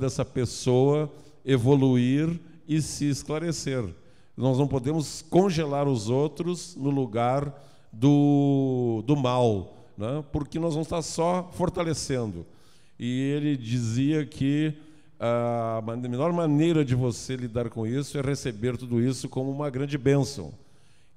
dessa pessoa evoluir e se esclarecer. Nós não podemos congelar os outros no lugar do, do mal, né? porque nós vamos estar só fortalecendo. E ele dizia que a melhor maneira de você lidar com isso é receber tudo isso como uma grande bênção.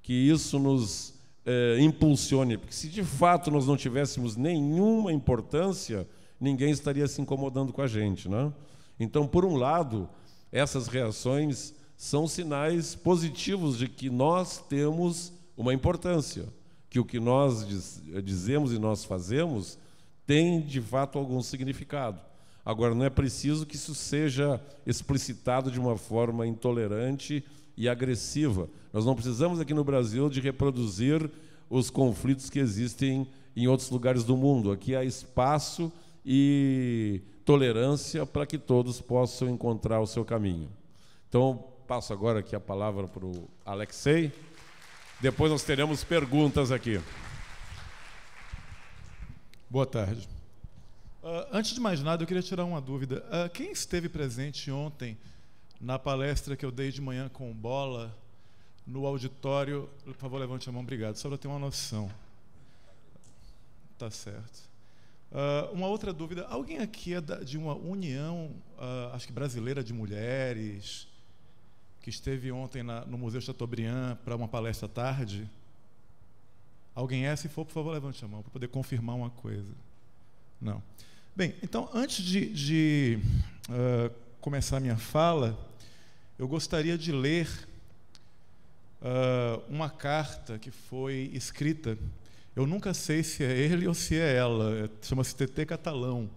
Que isso nos eh, impulsione, porque se de fato nós não tivéssemos nenhuma importância, ninguém estaria se incomodando com a gente, não? Né? Então, por um lado, essas reações são sinais positivos de que nós temos uma importância, que o que nós diz, eh, dizemos e nós fazemos tem de fato algum significado. Agora, não é preciso que isso seja explicitado de uma forma intolerante e agressiva. Nós não precisamos aqui no Brasil de reproduzir os conflitos que existem em outros lugares do mundo. Aqui há espaço e tolerância para que todos possam encontrar o seu caminho. Então, passo agora aqui a palavra para o Alexei. Depois nós teremos perguntas aqui. Boa tarde. Uh, antes de mais nada, eu queria tirar uma dúvida. Uh, quem esteve presente ontem na palestra que eu dei de manhã com bola no auditório? Por favor, levante a mão, obrigado. Só para ter uma noção. Tá certo. Uh, uma outra dúvida: alguém aqui é de uma união, uh, acho que brasileira de mulheres, que esteve ontem na, no Museu Chateaubriand para uma palestra à tarde? Alguém é? Se for, por favor, levante a mão para poder confirmar uma coisa. Não. Bem, então, antes de, de uh, começar a minha fala, eu gostaria de ler uma carta que foi escrita eu nunca sei se é ele ou se é ela. É, chama-se TT Catalão.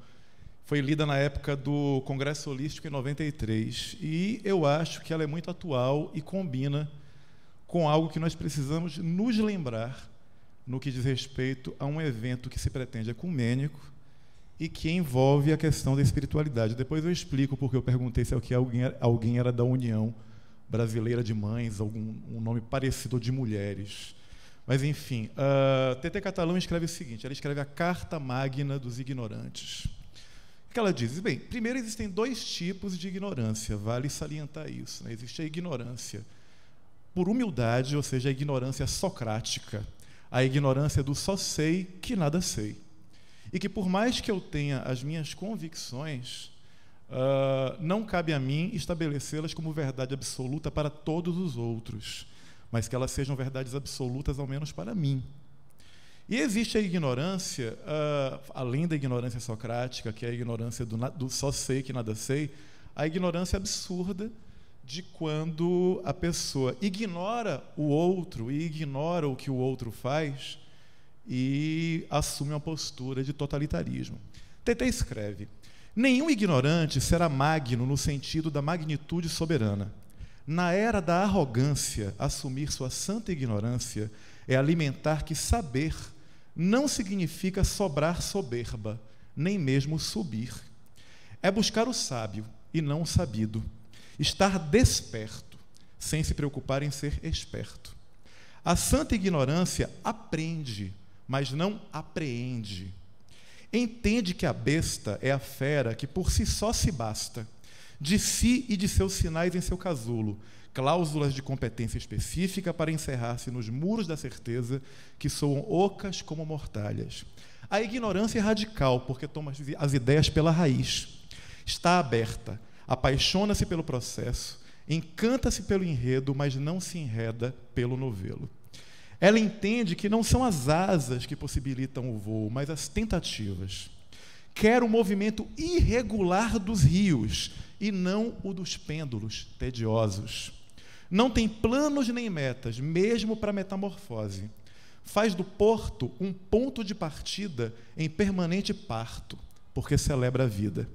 Foi lida na época do Congresso Holístico em 93. E eu acho que ela é muito atual e combina com algo que nós precisamos nos lembrar no que diz respeito a um evento que se pretende ecumênico e que envolve a questão da espiritualidade. Depois eu explico porque eu perguntei se é alguém, alguém era da União Brasileira de Mães, algum um nome parecido de mulheres. Mas enfim, uh, ah, TT Catalão escreve o seguinte: ela escreve a Carta Magna dos Ignorantes. O que ela diz? Bem, primeiro existem dois tipos de ignorância, vale salientar isso. Né? Existe a ignorância por humildade, ou seja, a ignorância socrática, a ignorância do só sei que nada sei. E que por mais que eu tenha as minhas convicções, uh, não cabe a mim estabelecê-las como verdade absoluta para todos os outros mas que elas sejam verdades absolutas, ao menos para mim. E existe a ignorância, uh, além da ignorância socrática, que é a ignorância do, do só sei que nada sei, a ignorância absurda de quando a pessoa ignora o outro e ignora o que o outro faz e assume uma postura de totalitarismo. TT escreve: Nenhum ignorante será magno no sentido da magnitude soberana na era da arrogância, assumir sua santa ignorância é alimentar que saber não significa sobrar soberba, nem mesmo subir. É buscar o sábio e não o sabido. Estar desperto, sem se preocupar em ser esperto. A santa ignorância aprende, mas não apreende. Entende que a besta é a fera que por si só se basta de si e de seus sinais em seu casulo, cláusulas de competência específica para encerrar-se nos muros da certeza que soam ocas como mortalhas. A ignorância é radical, porque toma as ideias pela raiz. Está aberta, apaixona-se pelo processo, encanta-se pelo enredo, mas não se enreda pelo novelo. Ela entende que não são as asas que possibilitam o voo, mas as tentativas. Quer o movimento irregular dos rios, e não o dos pêndulos tediosos. Não tem planos nem metas, mesmo para metamorfose. Faz do porto um ponto de partida em permanente parto, porque celebra a vida.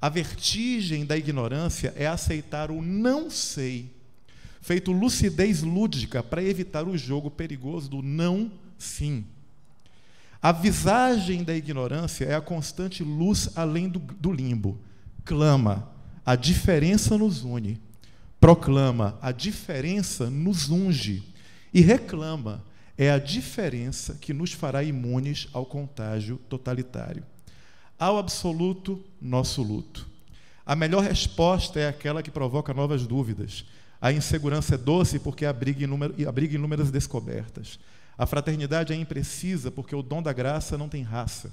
A vertigem da ignorância é aceitar o não sei, feito lucidez lúdica para evitar o jogo perigoso do não sim. A visagem da ignorância é a constante luz além do, do limbo. Clama, a diferença nos une. Proclama, a diferença nos unge. E reclama, é a diferença que nos fará imunes ao contágio totalitário. Ao absoluto, nosso luto. A melhor resposta é aquela que provoca novas dúvidas. A insegurança é doce porque abriga, inúmer, abriga inúmeras descobertas. A fraternidade é imprecisa porque o dom da graça não tem raça.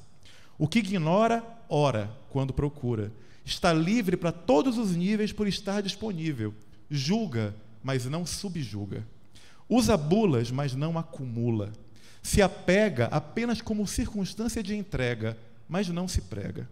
O que ignora, ora quando procura. Está livre para todos os níveis por estar disponível. Julga, mas não subjuga. Usa bulas, mas não acumula. Se apega apenas como circunstância de entrega, mas não se prega.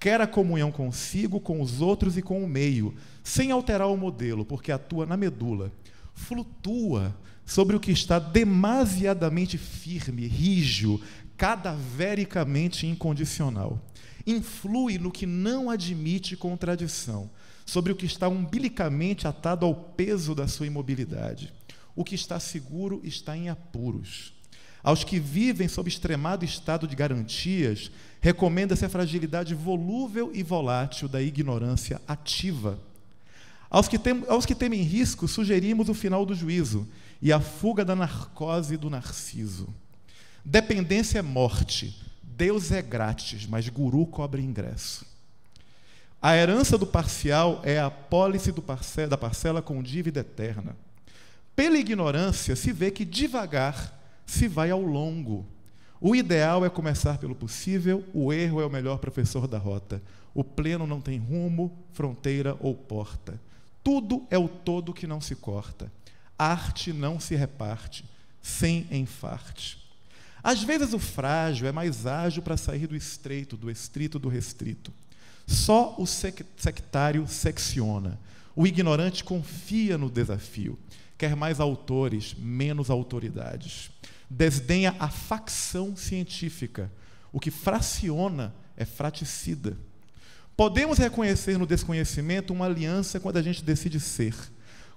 Quer a comunhão consigo, com os outros e com o meio, sem alterar o modelo, porque atua na medula. Flutua sobre o que está demasiadamente firme, rígido, cadavericamente incondicional influi no que não admite contradição, sobre o que está umbilicamente atado ao peso da sua imobilidade. O que está seguro está em apuros. Aos que vivem sob extremado estado de garantias, recomenda-se a fragilidade volúvel e volátil da ignorância ativa. Aos que, tem, aos que temem risco, sugerimos o final do juízo e a fuga da narcose do narciso. Dependência é morte, Deus é grátis, mas guru cobre ingresso. A herança do parcial é a pólice da parcela com dívida eterna. Pela ignorância, se vê que devagar se vai ao longo. O ideal é começar pelo possível, o erro é o melhor professor da rota. O pleno não tem rumo, fronteira ou porta. Tudo é o todo que não se corta. Arte não se reparte, sem enfarte. Às vezes o frágil é mais ágil para sair do estreito, do estrito, do restrito. Só o sectário secciona. O ignorante confia no desafio. Quer mais autores, menos autoridades. Desdenha a facção científica. O que fraciona é fraticida. Podemos reconhecer no desconhecimento uma aliança quando a gente decide ser.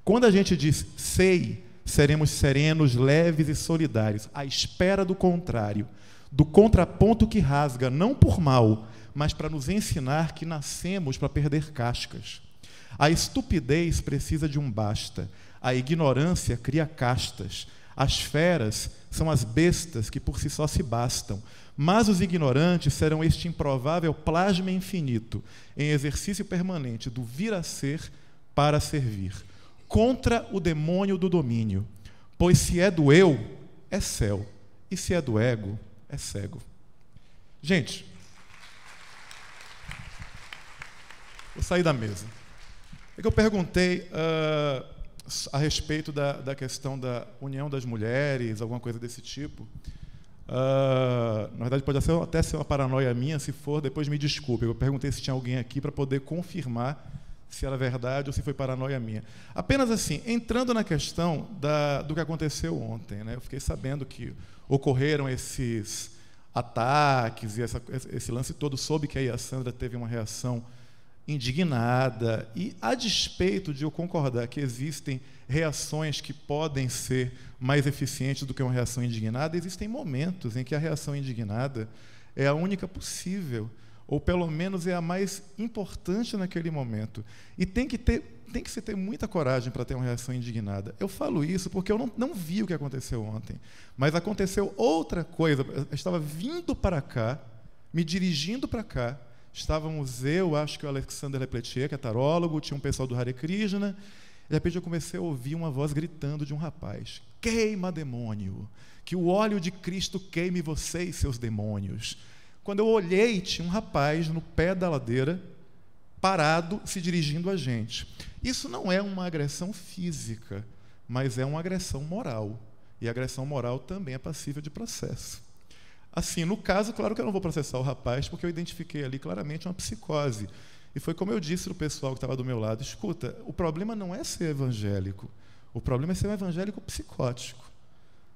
Quando a gente diz sei, seremos serenos, leves e solidários, à espera do contrário, do contraponto que rasga, não por mal, mas para nos ensinar que nascemos para perder cascas. A estupidez precisa de um basta, a ignorância cria castas, as feras são as bestas que por si só se bastam, mas os ignorantes serão este improvável plasma infinito, em exercício permanente do vir a ser para servir contra o demônio do domínio. Pois se é do eu, é céu, e se é do ego, é cego. Gente, vou sair da mesa. É que eu perguntei uh, a respeito da, da questão da união das mulheres, alguma coisa desse tipo. Uh, na verdade, pode até ser uma paranoia minha, se for, depois me desculpe. Eu perguntei se tinha alguém aqui para poder confirmar se era verdade ou se foi paranoia minha. Apenas assim, entrando na questão da, do que aconteceu ontem, né? eu fiquei sabendo que ocorreram esses ataques e essa, esse lance todo, soube que aí a Sandra teve uma reação indignada e a despeito de eu concordar que existem reações que podem ser mais eficientes do que uma reação indignada, existem momentos em que a reação indignada é a única possível ou pelo menos é a mais importante naquele momento. E tem que, ter, tem que se ter muita coragem para ter uma reação indignada. Eu falo isso porque eu não, não vi o que aconteceu ontem, mas aconteceu outra coisa. Eu estava vindo para cá, me dirigindo para cá, estávamos eu, acho que o Alexander Lepletier, que é tarólogo, tinha um pessoal do Hare Krishna, de repente eu comecei a ouvir uma voz gritando de um rapaz: Queima demônio! Que o óleo de Cristo queime vocês, seus demônios! Quando eu olhei, tinha um rapaz no pé da ladeira, parado, se dirigindo a gente. Isso não é uma agressão física, mas é uma agressão moral. E agressão moral também é passível de processo. Assim, no caso, claro que eu não vou processar o rapaz, porque eu identifiquei ali claramente uma psicose. E foi como eu disse para o pessoal que estava do meu lado: escuta, o problema não é ser evangélico, o problema é ser um evangélico psicótico.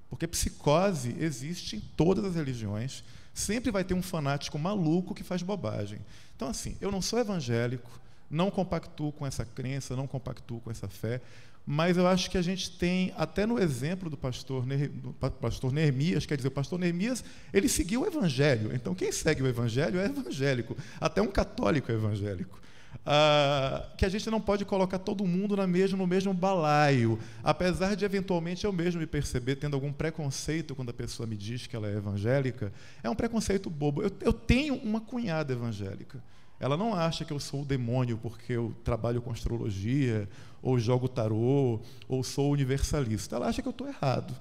Porque psicose existe em todas as religiões, Sempre vai ter um fanático maluco que faz bobagem. Então, assim, eu não sou evangélico, não compactuo com essa crença, não compactuo com essa fé, mas eu acho que a gente tem, até no exemplo do pastor, do pastor Neemias, quer dizer, o pastor Neemias, ele seguiu o evangelho. Então, quem segue o evangelho é evangélico. Até um católico é evangélico. Uh, que a gente não pode colocar todo mundo na mesmo, no mesmo balaio. Apesar de, eventualmente, eu mesmo me perceber tendo algum preconceito quando a pessoa me diz que ela é evangélica, é um preconceito bobo. Eu, eu tenho uma cunhada evangélica. Ela não acha que eu sou o demônio porque eu trabalho com astrologia, ou jogo tarô, ou sou universalista. Ela acha que eu estou errado.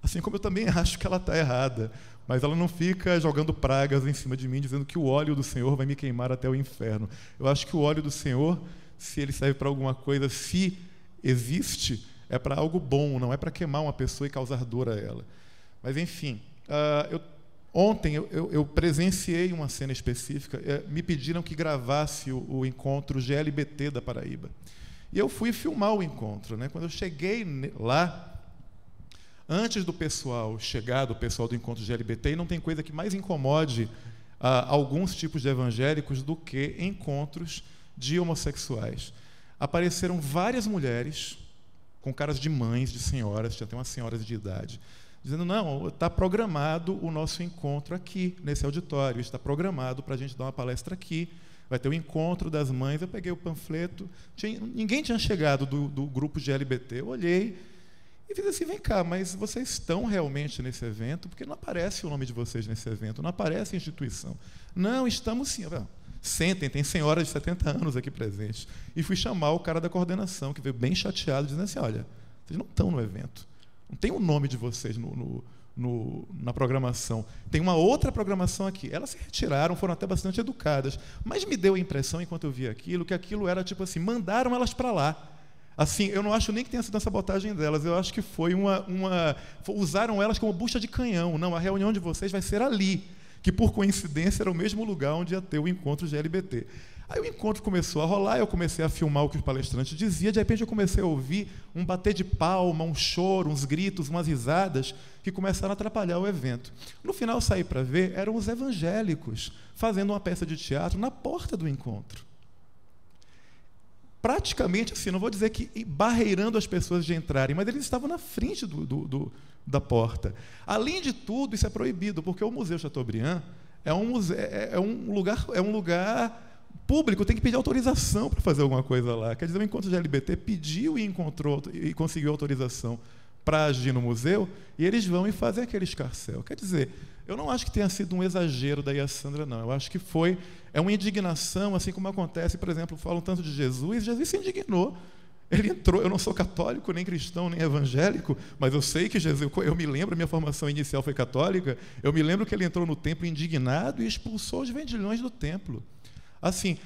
Assim como eu também acho que ela está errada mas ela não fica jogando pragas em cima de mim, dizendo que o óleo do Senhor vai me queimar até o inferno. Eu acho que o óleo do Senhor, se ele serve para alguma coisa, se existe, é para algo bom, não é para queimar uma pessoa e causar dor a ela. Mas, enfim, uh, eu, ontem eu, eu, eu, presenciei uma cena específica, eh, me pediram que gravasse o, o encontro GLBT da Paraíba. E eu fui filmar o encontro. Né? Quando eu cheguei lá, antes do pessoal chegar, do pessoal do encontro de LGBT, não tem coisa que mais incomode ah, alguns tipos de evangélicos do que encontros de homossexuais. Apareceram várias mulheres com caras de mães, de senhoras, tinha até umas senhoras de idade, dizendo: não, está programado o nosso encontro aqui, nesse auditório, está programado para a gente dar uma palestra aqui, vai ter o um encontro das mães. Eu peguei o panfleto, tinha, ninguém tinha chegado do, do grupo de LGBT, eu olhei e fiz assim: vem cá, mas vocês estão realmente nesse evento? Porque não aparece o nome de vocês nesse evento, não aparece a instituição. Não, estamos sim. Ah, sentem, tem senhora de 70 anos aqui presente. E fui chamar o cara da coordenação, que veio bem chateado, dizendo assim: olha, vocês não estão no evento. Não tem o nome de vocês no, no, no, na programação. Tem uma outra programação aqui. Elas se retiraram, foram até bastante educadas. Mas me deu a impressão, enquanto eu via aquilo, que aquilo era tipo assim: mandaram elas para lá. Assim, eu não acho nem que tenha sido a sabotagem delas, eu acho que foi uma, uma. Usaram elas como bucha de canhão. Não, a reunião de vocês vai ser ali, que por coincidência era o mesmo lugar onde ia ter o encontro LGBT Aí o encontro começou a rolar, eu comecei a filmar o que os palestrantes dizia, de repente eu comecei a ouvir um bater de palma, um choro, uns gritos, umas risadas, que começaram a atrapalhar o evento. No final, saí para ver, eram os evangélicos fazendo uma peça de teatro na porta do encontro praticamente assim, não vou dizer que barreirando as pessoas de entrarem, mas eles estavam na frente do, do, do, da porta. Além de tudo, isso é proibido, porque o Museu Chateaubriand é um, museu, é, é, é um lugar é um lugar público tem que pedir autorização para fazer alguma coisa lá. Quer dizer, o encontro de LBT pediu e encontrou e conseguiu autorização para agir no museu, e eles vão e fazem aquele escarcel. Quer dizer, eu não acho que tenha sido um exagero da Sandra não. Eu acho que foi é uma indignação, assim como acontece, por exemplo, falam tanto de Jesus, Jesus se indignou. Ele entrou, eu não sou católico, nem cristão, nem evangélico, mas eu sei que Jesus, eu me lembro, minha formação inicial foi católica, eu me lembro que ele entrou no templo indignado e expulsou os vendilhões do templo. Assim,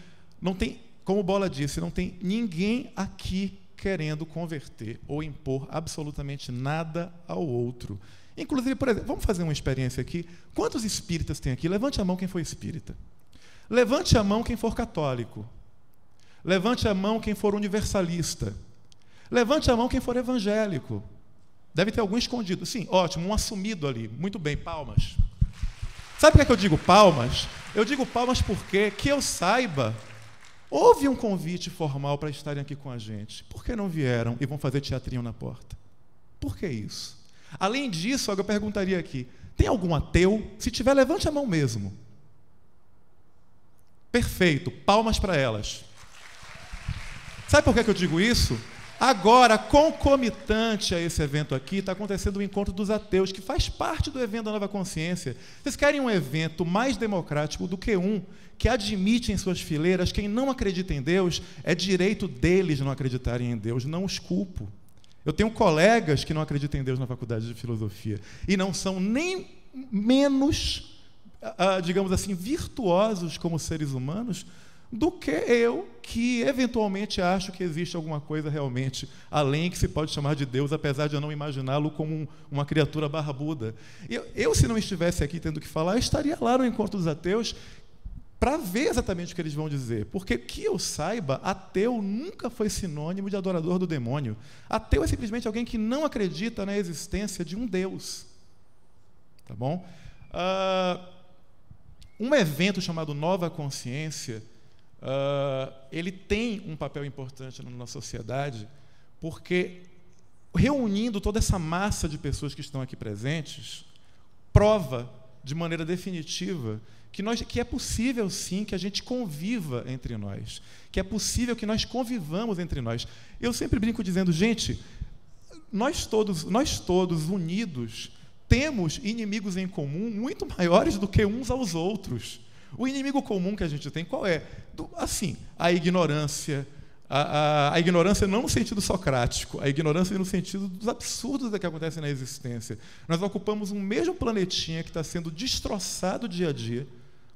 não tem, como o Bola disse, não tem ninguém aqui querendo converter ou impor absolutamente nada ao outro. Inclusive, por exemplo, vamos fazer uma experiência aqui. Quantos espíritas tem aqui? Levante a mão quem foi espírita. Levante a mão quem for católico. Levante a mão quem for universalista. Levante a mão quem for evangélico. Deve ter algum escondido. Sim, ótimo, um assumido ali. Muito bem, palmas. Sabe por que, é que eu digo palmas? Eu digo palmas porque, que eu saiba, houve um convite formal para estarem aqui com a gente. Por que não vieram e vão fazer teatrinho na porta? Por que isso? Além disso, eu perguntaria aqui: tem algum ateu? Se tiver, levante a mão mesmo. Perfeito, palmas para elas. Sabe por que eu digo isso? Agora, concomitante a esse evento aqui, está acontecendo o encontro dos ateus, que faz parte do evento da Nova Consciência. Vocês querem um evento mais democrático do que um que admite em suas fileiras quem não acredita em Deus, é direito deles não acreditarem em Deus, não os culpo. Eu tenho colegas que não acreditam em Deus na faculdade de filosofia e não são nem menos ah, digamos assim, virtuosos como seres humanos do que eu que eventualmente acho que existe alguma coisa realmente além que se pode chamar de Deus, apesar de eu não imaginá-lo como um, uma criatura barbuda. Eu, eu, se não estivesse aqui tendo que falar, estaria lá no encontro dos ateus para ver exatamente o que eles vão dizer. Porque, que eu saiba, ateu nunca foi sinônimo de adorador do demônio. Ateu é simplesmente alguém que não acredita na existência de um Deus. Tá bom? Uh, um evento chamado Nova Consciência, uh, ele tem um papel importante na nossa sociedade, porque reunindo toda essa massa de pessoas que estão aqui presentes, prova de maneira definitiva que, nós, que é possível sim que a gente conviva entre nós, que é possível que nós convivamos entre nós. Eu sempre brinco dizendo, gente, nós todos, nós todos unidos, temos inimigos em comum muito maiores do que uns aos outros. O inimigo comum que a gente tem, qual é? Do, assim, a ignorância. A, a, a, ignorância não no sentido socrático, a ignorância no sentido dos absurdos que acontecem na existência. Nós ocupamos um mesmo planetinha que está sendo destroçado dia a dia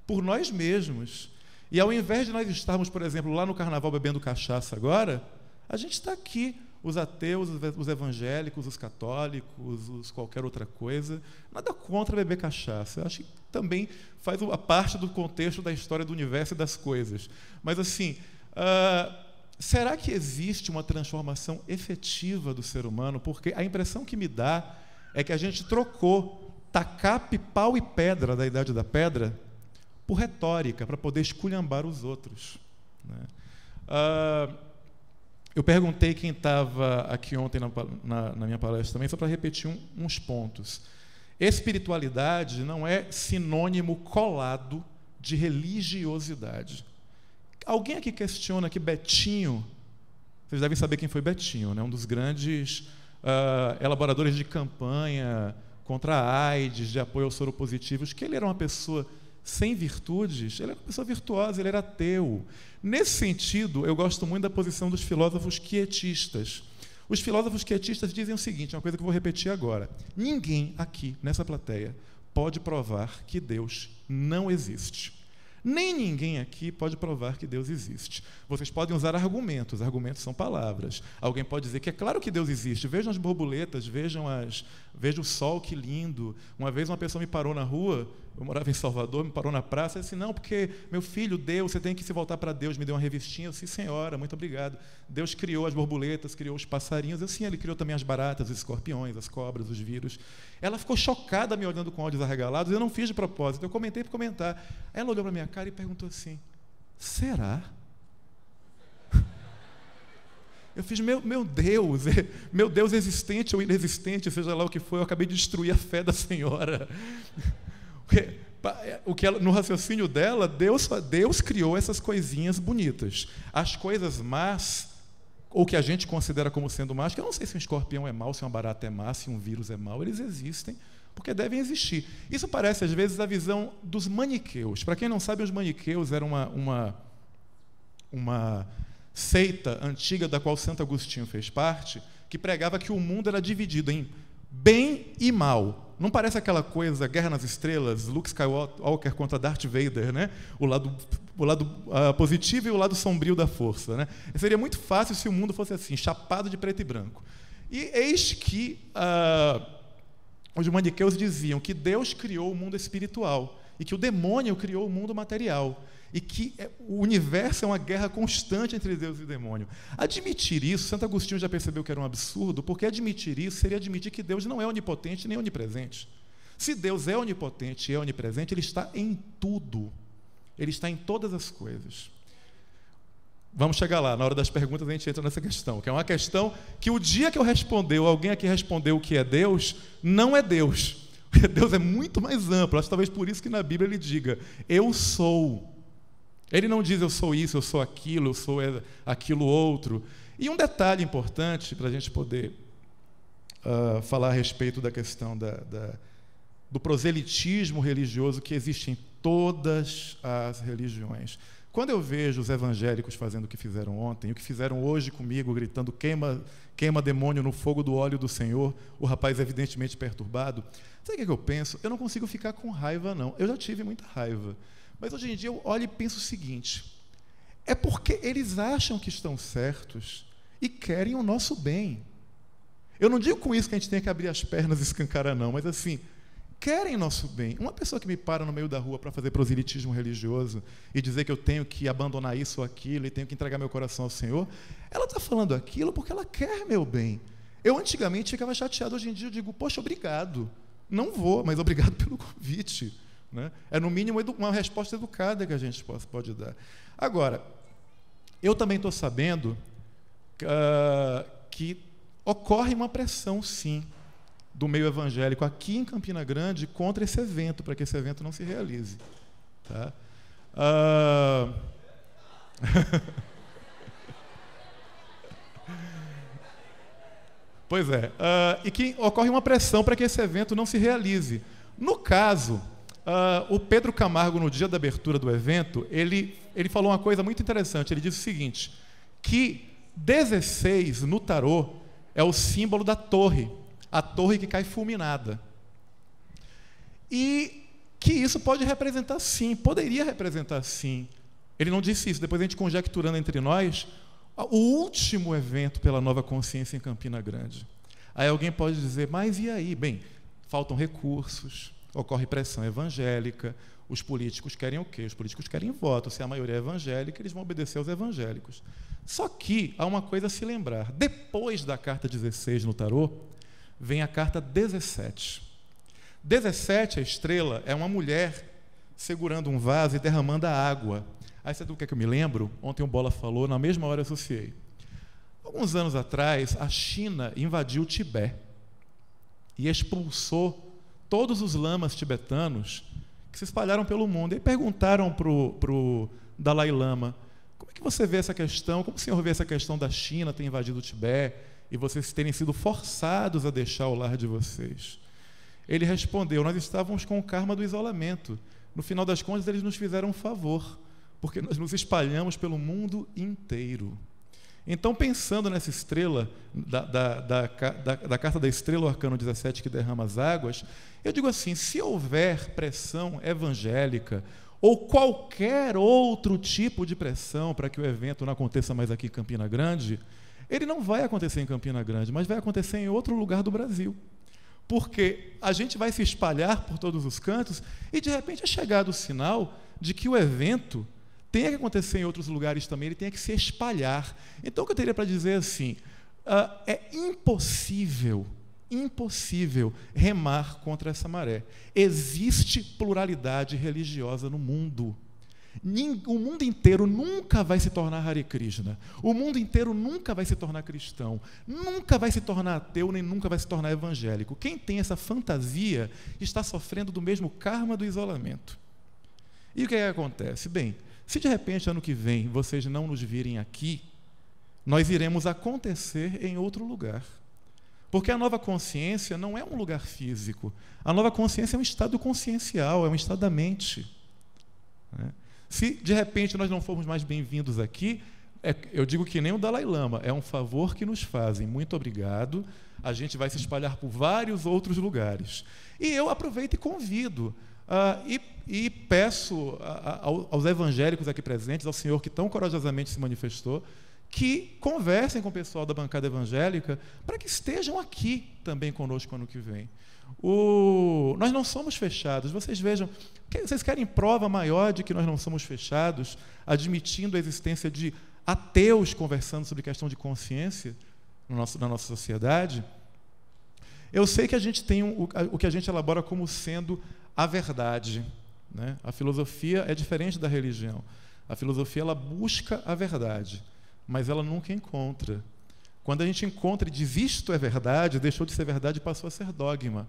por nós mesmos. E ao invés de nós estarmos, por exemplo, lá no carnaval bebendo cachaça agora, a gente está aqui os ateus, os evangélicos, os católicos, os qualquer outra coisa. Nada contra beber cachaça. Acho que também faz a parte do contexto da história do universo e das coisas. Mas, assim, uh, será que existe uma transformação efetiva do ser humano? Porque a impressão que me dá é que a gente trocou tacape, pau e pedra da Idade da Pedra por retórica, para poder esculhambar os outros. Né? Uh, eu perguntei quem estava aqui ontem na, na, na, minha palestra também, só para repetir um, uns pontos. Espiritualidade não é sinônimo colado de religiosidade. Alguém aqui questiona que Betinho, vocês devem saber quem foi Betinho, né? um dos grandes uh, elaboradores de campanha contra a AIDS, de apoio aos soropositivos, que ele era uma pessoa sem virtudes, ele era é uma pessoa virtuosa, ele era ateu. Nesse sentido, eu gosto muito da posição dos filósofos quietistas. Os filósofos quietistas dizem o seguinte, uma coisa que eu vou repetir agora: ninguém aqui nessa plateia pode provar que Deus não existe. Nem ninguém aqui pode provar que Deus existe. Vocês podem usar argumentos, argumentos são palavras. Alguém pode dizer que é claro que Deus existe. Vejam as borboletas, vejam as, vejo o sol, que lindo. Uma vez uma pessoa me parou na rua, eu morava em Salvador, me parou na praça, e disse, não, porque meu filho, Deus, você tem que se voltar para Deus, me deu uma revistinha, eu disse, senhora, muito obrigado. Deus criou as borboletas, criou os passarinhos, eu sim, ele criou também as baratas, os escorpiões, as cobras, os vírus. Ela ficou chocada me olhando com olhos arregalados, eu não fiz de propósito, eu comentei para comentar. Ela olhou para minha cara e perguntou assim, será? Eu fiz, meu, meu Deus, meu Deus existente ou inexistente, seja lá o que for, eu acabei de destruir a fé da senhora. É, o que ela, no raciocínio dela, Deus, Deus criou essas coisinhas bonitas. As coisas más, ou que a gente considera como sendo más, que eu não sei se um escorpião é mau, se uma barata é má, se um vírus é mau, eles existem porque devem existir. Isso parece, às vezes, a visão dos maniqueus. Para quem não sabe, os maniqueus eram uma, uma, uma seita antiga da qual Santo Agostinho fez parte, que pregava que o mundo era dividido em bem e mal. Não parece aquela coisa, Guerra nas Estrelas, Luke Skywalker contra Darth Vader, né? O lado, o lado uh, positivo e o lado sombrio da força, né? Seria muito fácil se o mundo fosse assim, chapado de preto e branco. E eis que uh, os maniqueus diziam que Deus criou o mundo espiritual e que o demônio criou o mundo material e que é, o universo é uma guerra constante entre Deus e o demônio. Admitir isso, Santo Agostinho já percebeu que era um absurdo, porque admitir isso seria admitir que Deus não é onipotente nem onipresente. Se Deus é onipotente e é onipresente, Ele está em tudo. Ele está em todas as coisas. Vamos chegar lá, na hora das perguntas a gente entra nessa questão, que é uma questão que o dia que eu respondeu, alguém aqui respondeu o que é Deus, não é Deus. Deus é muito mais amplo, acho talvez por isso que na Bíblia ele diga: Eu sou. Ele não diz eu sou isso, eu sou aquilo, eu sou aquilo outro. E um detalhe importante para a gente poder uh, falar a respeito da questão da, da, do proselitismo religioso que existe em todas as religiões. Quando eu vejo os evangélicos fazendo o que fizeram ontem, o que fizeram hoje comigo, gritando queima, queima demônio no fogo do óleo do Senhor, o rapaz evidentemente perturbado, sabe o que é eu penso? Eu não consigo ficar com raiva, não. Eu já tive muita raiva. Mas hoje em dia eu olho e penso o seguinte: é porque eles acham que estão certos e querem o nosso bem. Eu não digo com isso que a gente tem que abrir as pernas e escancarar, não, mas assim, querem nosso bem. Uma pessoa que me para no meio da rua para fazer proselitismo religioso e dizer que eu tenho que abandonar isso ou aquilo e tenho que entregar meu coração ao Senhor, ela está falando aquilo porque ela quer meu bem. Eu antigamente ficava chateado, hoje em dia eu digo, poxa, obrigado. Não vou, mas obrigado pelo convite. Né? É, no mínimo, uma resposta educada que a gente pode dar. Agora, eu também estou sabendo uh, que ocorre uma pressão, sim, do meio evangélico aqui em Campina Grande contra esse evento, para que esse evento não se realize. Tá? Uh... pois é. Uh, e que ocorre uma pressão para que esse evento não se realize. No caso Uh, o Pedro Camargo, no dia da abertura do evento, ele, ele falou uma coisa muito interessante. Ele disse o seguinte: que 16 no tarô é o símbolo da torre, a torre que cai fulminada. E que isso pode representar sim, poderia representar sim. Ele não disse isso, depois a gente conjecturando entre nós, o último evento pela nova consciência em Campina Grande. Aí alguém pode dizer, mas e aí? Bem, faltam recursos, ocorre pressão evangélica. Os políticos querem o quê? Os políticos querem voto. Se a maioria é evangélica, eles vão obedecer aos evangélicos. Só que há uma coisa a se lembrar: depois da carta 16 no tarô, vem a carta 17. 17, a estrela, é uma mulher segurando um vaso e derramando a água. Aí sabe do que, é que eu me lembro? Ontem o Bola falou, na mesma hora eu associei. Alguns anos atrás, a China invadiu o Tibete e expulsou todos os lamas tibetanos que se espalharam pelo mundo. E perguntaram para o Dalai Lama, como é que você vê essa questão, como o senhor vê essa questão da China ter invadido o Tibete e vocês terem sido forçados a deixar o lar de vocês? Ele respondeu, nós estávamos com o karma do isolamento. No final das contas, eles nos fizeram um favor, porque nós nos espalhamos pelo mundo inteiro. Então, pensando nessa estrela, da, da, da, da, carta da estrela, o arcano 17, que derrama as águas, eu digo assim: se houver pressão evangélica, ou qualquer outro tipo de pressão para que o evento não aconteça mais aqui em Campina Grande, ele não vai acontecer em Campina Grande, mas vai acontecer em outro lugar do Brasil. Porque a gente vai se espalhar por todos os cantos e, de repente, é chegado o sinal de que o evento tenha que acontecer em outros lugares também, ele tenha que se espalhar. Então, o que eu teria para dizer é assim, uh, é impossível, impossível remar contra essa maré. Existe pluralidade religiosa no mundo. O mundo inteiro nunca vai se tornar Hare Krishna. O mundo inteiro nunca vai se tornar cristão. Nunca vai se tornar ateu, nem nunca vai se tornar evangélico. Quem tem essa fantasia está sofrendo do mesmo karma do isolamento. E o que, é que acontece? Bem, se de repente ano que vem vocês não nos virem aqui, nós iremos acontecer em outro lugar. Porque a nova consciência não é um lugar físico. A nova consciência é um estado consciencial, é um estado da mente. Né? Se de repente nós não formos mais bem-vindos aqui, é, eu digo que nem o Dalai Lama, é um favor que nos fazem. Muito obrigado. A gente vai se espalhar por vários outros lugares. E eu aproveito e convido ah, e, e, peço a, a, aos evangélicos aqui presentes, ao Senhor que tão corajosamente se manifestou, que conversem com o pessoal da bancada evangélica para que estejam aqui também conosco ano que vem. O, nós não somos fechados. Vocês vejam, vocês querem prova maior de que nós não somos fechados, admitindo a existência de ateus conversando sobre questão de consciência no nosso, na nossa sociedade? Eu sei que a gente tem um, o, o que a gente elabora como sendo a verdade. Né? A filosofia é diferente da religião. A filosofia ela busca a verdade, mas ela nunca encontra. Quando a gente encontra e diz isto é verdade, deixou de ser verdade e passou a ser dogma.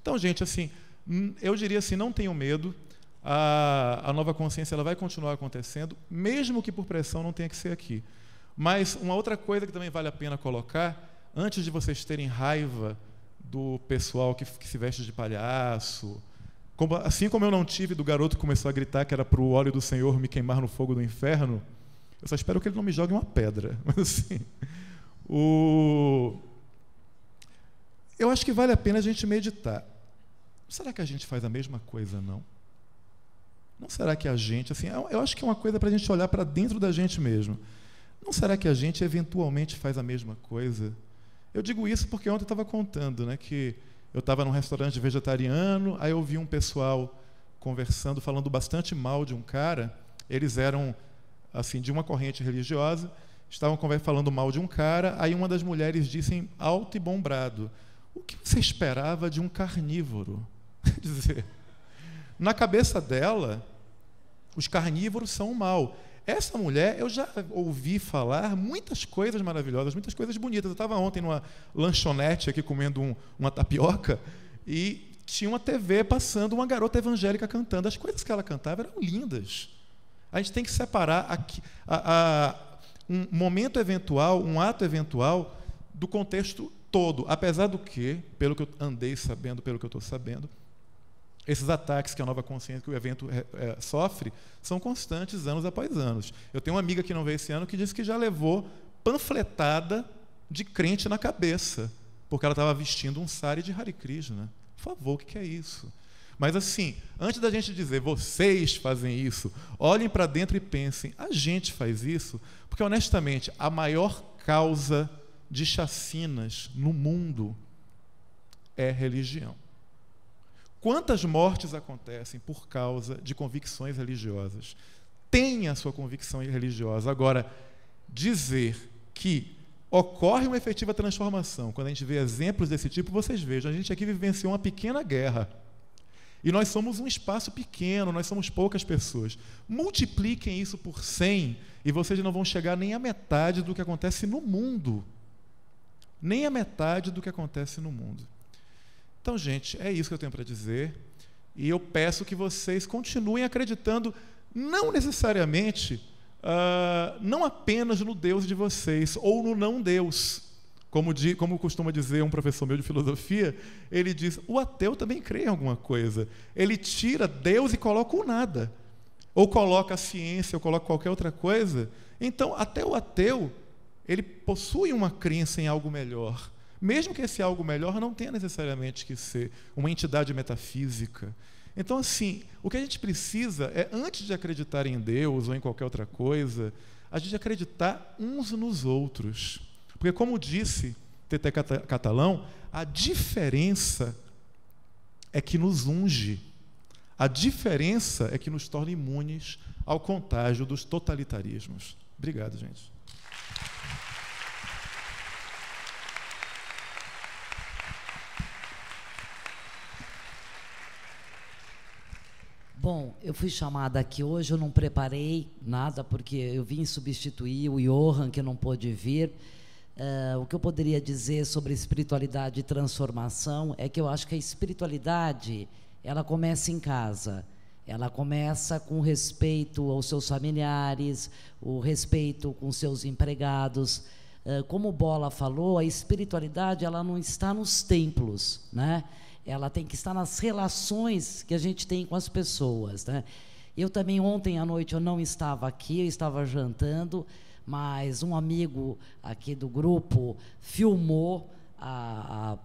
Então, gente, assim, eu diria assim, não tenham medo. A, a nova consciência ela vai continuar acontecendo, mesmo que por pressão não tenha que ser aqui. Mas uma outra coisa que também vale a pena colocar, antes de vocês terem raiva do pessoal que, que se veste de palhaço, como, assim como eu não tive do garoto que começou a gritar que era para o óleo do Senhor me queimar no fogo do inferno, eu só espero que ele não me jogue uma pedra. Mas assim, o... eu acho que vale a pena a gente meditar. Será que a gente faz a mesma coisa, não? Não será que a gente, assim, é eu acho que é uma coisa para a gente olhar para dentro da gente mesmo. Não será que a gente eventualmente faz a mesma coisa? Eu digo isso porque ontem eu estava contando, né, que eu estava num restaurante vegetariano, aí eu vi um pessoal conversando, falando bastante mal de um cara. Eles eram assim de uma corrente religiosa, estavam falando mal de um cara. Aí uma das mulheres disse alto e bombrado: "O que você esperava de um carnívoro?" Quer dizer, na cabeça dela, os carnívoros são o mal. Essa mulher, eu já ouvi falar muitas coisas maravilhosas, muitas coisas bonitas. Eu estava ontem numa lanchonete aqui comendo um, uma tapioca e tinha uma TV passando uma garota evangélica cantando. As coisas que ela cantava eram lindas. A gente tem que separar aqui, a, a, um momento eventual, um ato eventual, do contexto todo. Apesar do que, pelo que eu andei sabendo, pelo que eu estou sabendo, esses ataques que a nova consciência, que o evento é, é, sofre, são constantes anos após anos. Eu tenho uma amiga que não veio esse ano que disse que já levou panfletada de crente na cabeça, porque ela estava vestindo um sari de Hare Krishna. Por favor, o que é isso? Mas assim, antes da gente dizer vocês fazem isso, olhem para dentro e pensem, a gente faz isso, porque honestamente, a maior causa de chacinas no mundo é religião. Quantas mortes acontecem por causa de convicções religiosas? Tenha a sua convicção religiosa. Agora, dizer que ocorre uma efetiva transformação, quando a gente vê exemplos desse tipo, vocês vejam, a gente aqui vivenciou uma pequena guerra. E nós somos um espaço pequeno, nós somos poucas pessoas. Multipliquem isso por 100 e vocês não vão chegar nem à metade do que acontece no mundo. Nem à metade do que acontece no mundo. Então, gente, é isso que eu tenho para dizer. E eu peço que vocês continuem acreditando, não necessariamente, uh, não apenas no Deus de vocês, ou no não Deus. Como, de, como, costuma dizer um professor meu de filosofia, ele diz: o ateu também crê em alguma coisa. Ele tira Deus e coloca o nada. Ou coloca a ciência, ou coloca qualquer outra coisa. Então, até o ateu, ele possui uma crença em algo melhor mesmo que esse algo melhor não tenha necessariamente que ser uma entidade metafísica. Então, assim, o que a gente precisa é, antes de acreditar em Deus ou em qualquer outra coisa, a gente acreditar uns nos outros. Porque, como disse Tete Catalão, a diferença é que nos unge. A diferença é que nos torna imunes ao contágio dos totalitarismos. Obrigado, gente. Bom, eu fui chamada aqui hoje, eu não preparei nada, porque eu vim substituir o Johan, que não pôde vir. Uh, o que eu poderia dizer sobre espiritualidade e transformação é que eu acho que a espiritualidade ela começa em casa. Ela começa com respeito aos seus familiares, o respeito com seus empregados. Uh, como Bola falou, a espiritualidade ela não está nos templos, né? ela tem que estar nas relações que a gente tem com as pessoas. Né? Eu também, ontem à noite, eu não estava aqui, eu estava jantando, mas um amigo aqui do grupo filmou a, a,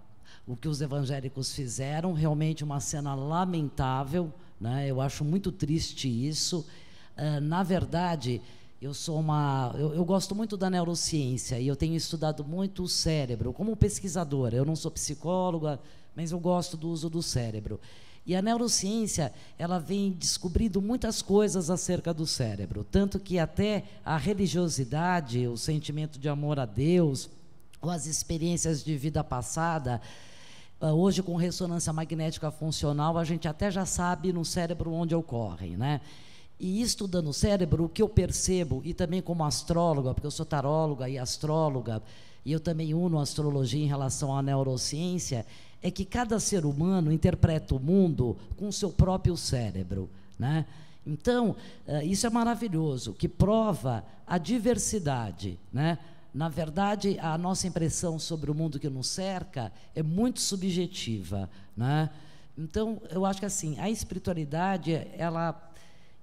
o que os evangélicos fizeram, realmente uma cena lamentável, né? eu acho muito triste isso. Uh, na verdade, eu sou uma. Eu, eu, gosto muito da neurociência e eu tenho estudado muito o cérebro como pesquisadora. Eu não sou psicóloga, mas eu gosto do uso do cérebro. E a neurociência, ela vem descobrindo muitas coisas acerca do cérebro, tanto que até a religiosidade, o sentimento de amor a Deus, ou as experiências de vida passada, ah, hoje com ressonância magnética funcional, a gente até já sabe no cérebro onde ocorrem, né? E estudando o cérebro, o que eu percebo, e também como astróloga, porque eu sou taróloga e astróloga, e eu também uno a astrologia em relação à neurociência, é que cada ser humano interpreta o mundo com o seu próprio cérebro. Né? Então, eh, isso é maravilhoso, que prova a diversidade. Né? Na verdade, a nossa impressão sobre o mundo que nos cerca é muito subjetiva. Né? Então, eu acho que assim, a espiritualidade, ela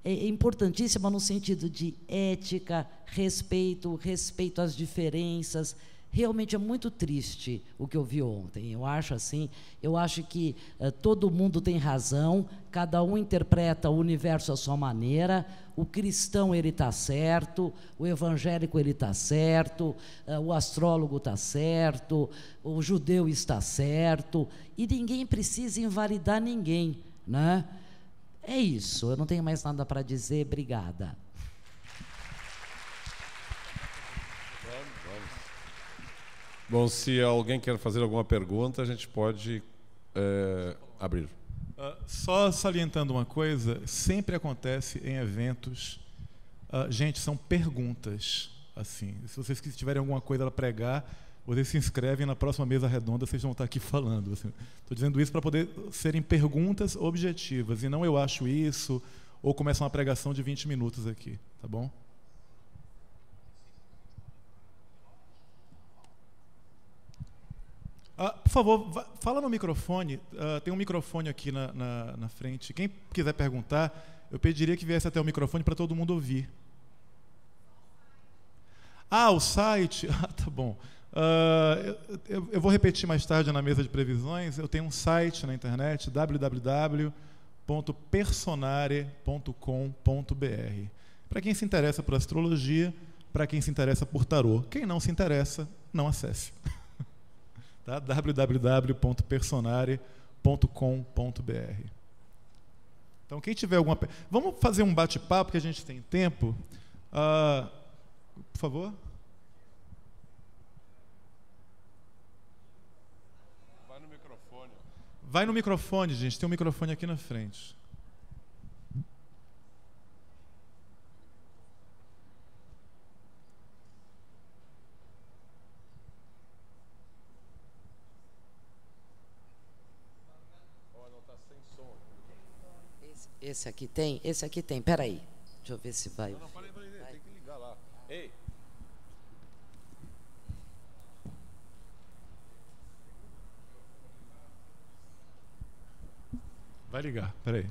é, é importantíssima no sentido de ética, respeito, respeito às diferenças, realmente é muito triste o que eu vi ontem. Eu acho assim, eu acho que eh, todo mundo tem razão, cada um interpreta o universo à sua maneira. O cristão ele está certo, o evangélico ele está certo, eh, o astrólogo está certo, o judeu está certo e ninguém precisa invalidar ninguém, né? É isso. Eu não tenho mais nada para dizer. Obrigada. Bom, se alguém quer fazer alguma pergunta, a gente pode é, abrir. Uh, só salientando uma coisa, sempre acontece em eventos, uh, gente, são perguntas. Assim, se vocês tiverem alguma coisa a pregar, vocês se inscrevem na próxima mesa redonda, vocês vão estar aqui falando. Estou assim. dizendo isso para poder serem perguntas objetivas e não eu acho isso ou começa uma pregação de 20 minutos aqui, tá bom? Uh, por favor, fala no microfone. Uh, tem um microfone aqui na, na, na, frente. Quem quiser perguntar, eu pediria que viesse até o microfone para todo mundo ouvir. Ah, o site. Ah, tá bom. Uh, eu, eu, vou repetir mais tarde na mesa de previsões. Eu tenho um site na internet, www.personare.com.br. Para quem se interessa por astrologia, para quem se interessa por tarô. Quem não se interessa, não acesse. tá? www.personare.com.br. Então, quem tiver alguma. Vamos fazer um bate-papo, que a gente tem tempo. Uh, por favor. Vai no microfone. Vai no microfone, gente. Tem um microfone aqui na frente. Esse aqui tem? Esse aqui tem. Espera aí. Deixa eu ver se vai. Não, não, peraí, peraí, vai. Tem que ligar lá. Ei. Vai ligar, peraí.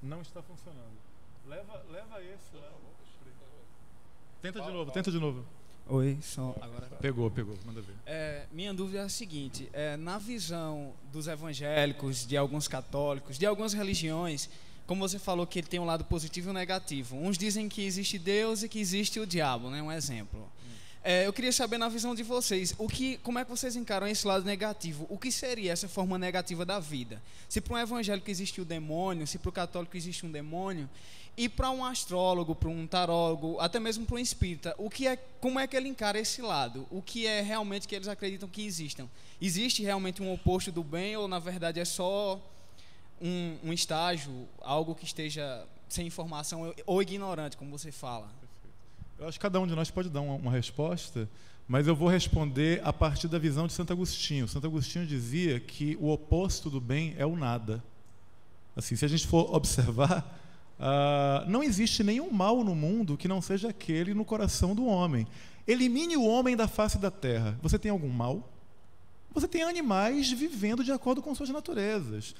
Não está funcionando. Leva, leva esse lá. Tenta de novo, tenta de novo. Oi, som. Agora tá. pegou, pegou. Manda ver. É, minha dúvida é a seguinte: é, na visão dos evangélicos, de alguns católicos, de algumas religiões, como você falou que ele tem um lado positivo e um negativo. Uns dizem que existe Deus e que existe o diabo, né? Um exemplo. É, eu queria saber na visão de vocês, o que, como é que vocês encaram esse lado negativo? O que seria essa forma negativa da vida? Se para um evangélico existe o demônio, se para o católico existe um demônio, e para um astrólogo, para um tarólogo, até mesmo para um espírita, o que é, como é que ele encara esse lado? O que é realmente que eles acreditam que existam? Existe realmente um oposto do bem ou na verdade é só um, um estágio, algo que esteja sem informação ou ignorante, como você fala? Eu acho que cada um de nós pode dar uma, uma resposta, mas eu vou responder a partir da visão de Santo Agostinho. Santo Agostinho dizia que o oposto do bem é o nada. Assim, se a gente for observar, ah, não existe nenhum mal no mundo que não seja aquele no coração do homem. Elimine o homem da face da terra. Você tem algum mal? Você tem animais vivendo de acordo com suas naturezas.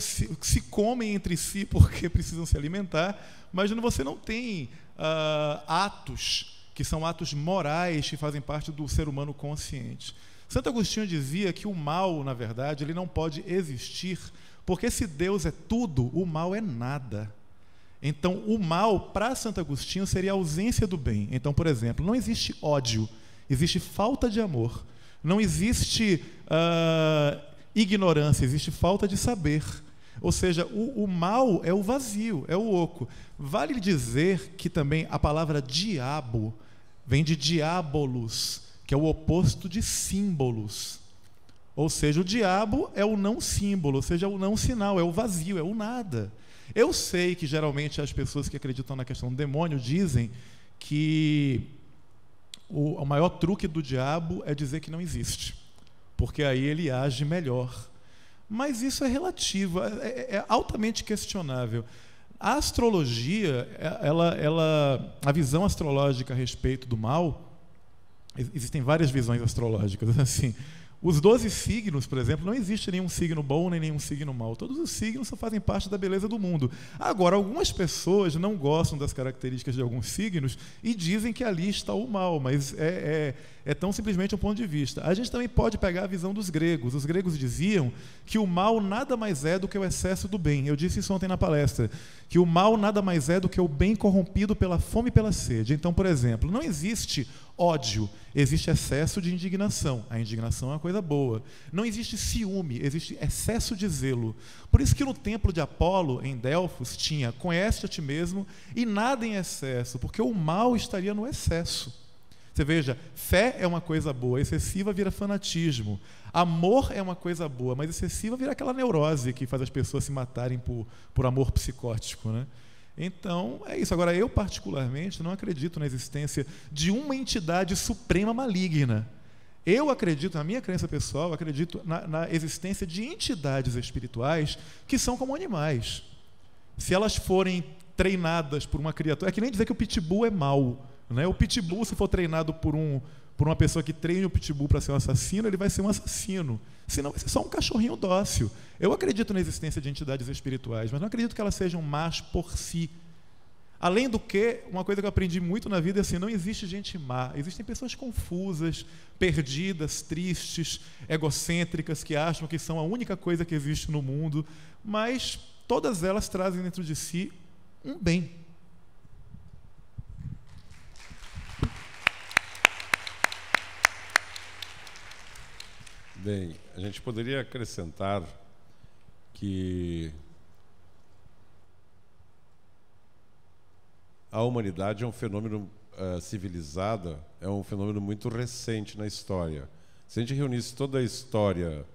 Se, se comem entre si porque precisam se alimentar, mas você não tem ah, atos que são atos morais que fazem parte do ser humano consciente. Santo Agostinho dizia que o mal, na verdade, ele não pode existir, porque se Deus é tudo, o mal é nada. Então, o mal para Santo Agostinho seria a ausência do bem. Então, por exemplo, não existe ódio, existe falta de amor. Não existe uh, ignorância, existe falta de saber. Ou seja, o, o, mal é o vazio, é o oco. Vale dizer que também a palavra diabo vem de diabolos, que é o oposto de símbolos. Ou seja, o diabo é o não símbolo, ou seja, é o não sinal, é o vazio, é o nada. Eu sei que geralmente as pessoas que acreditam na questão do demônio dizem que o, o maior truque do diabo é dizer que não existe, porque aí ele age melhor. Mas isso é relativo, é, é, é altamente questionável. A astrologia, é, ela, ela, a visão astrológica a respeito do mal, existem várias visões astrológicas. Assim, os 12 signos, por exemplo, não existe nenhum signo bom nem nenhum signo mau. Todos os signos só fazem parte da beleza do mundo. Agora, algumas pessoas não gostam das características de alguns signos e dizem que ali está o mal, mas é, é, é tão simplesmente um ponto de vista. A gente também pode pegar a visão dos gregos. Os gregos diziam que o mal nada mais é do que o excesso do bem. Eu disse isso ontem na palestra, que o mal nada mais é do que o bem corrompido pela fome e pela sede. Então, por exemplo, não existe Ódio. Existe excesso de indignação. A indignação é uma coisa boa. Não existe ciúme, existe excesso de zelo. Por isso que no templo de Apolo, em Delfos, tinha conhece a ti mesmo e nada em excesso, porque o mal estaria no excesso. Você veja, fé é uma coisa boa, excessiva vira fanatismo. Amor é uma coisa boa, mas excessiva vira aquela neurose que faz as pessoas se matarem por, por amor psicótico. Né? Então, é isso. Agora, eu particularmente não acredito na existência de uma entidade suprema maligna. Eu acredito, na minha crença pessoal, acredito na, na existência de entidades espirituais que são como animais. Se elas forem treinadas por uma criatura. É que nem dizer que o pitbull é mau. Né? O pitbull, se for treinado por um, por uma pessoa que treina o pitbull para ser um assassino, ele vai ser um assassino. Senão vai ser é só um cachorrinho dócil. Eu acredito na existência de entidades espirituais, mas não acredito que elas sejam más por si. Além do que, uma coisa que eu aprendi muito na vida é assim: não existe gente má, existem pessoas confusas, perdidas, tristes, egocêntricas, que acham que são a única coisa que existe no mundo, mas todas elas trazem dentro de si um bem. Bem, a gente poderia acrescentar que a humanidade é um fenômeno uh, eh, civilizado, é um fenômeno muito recente na história. Se a gente reunisse toda a história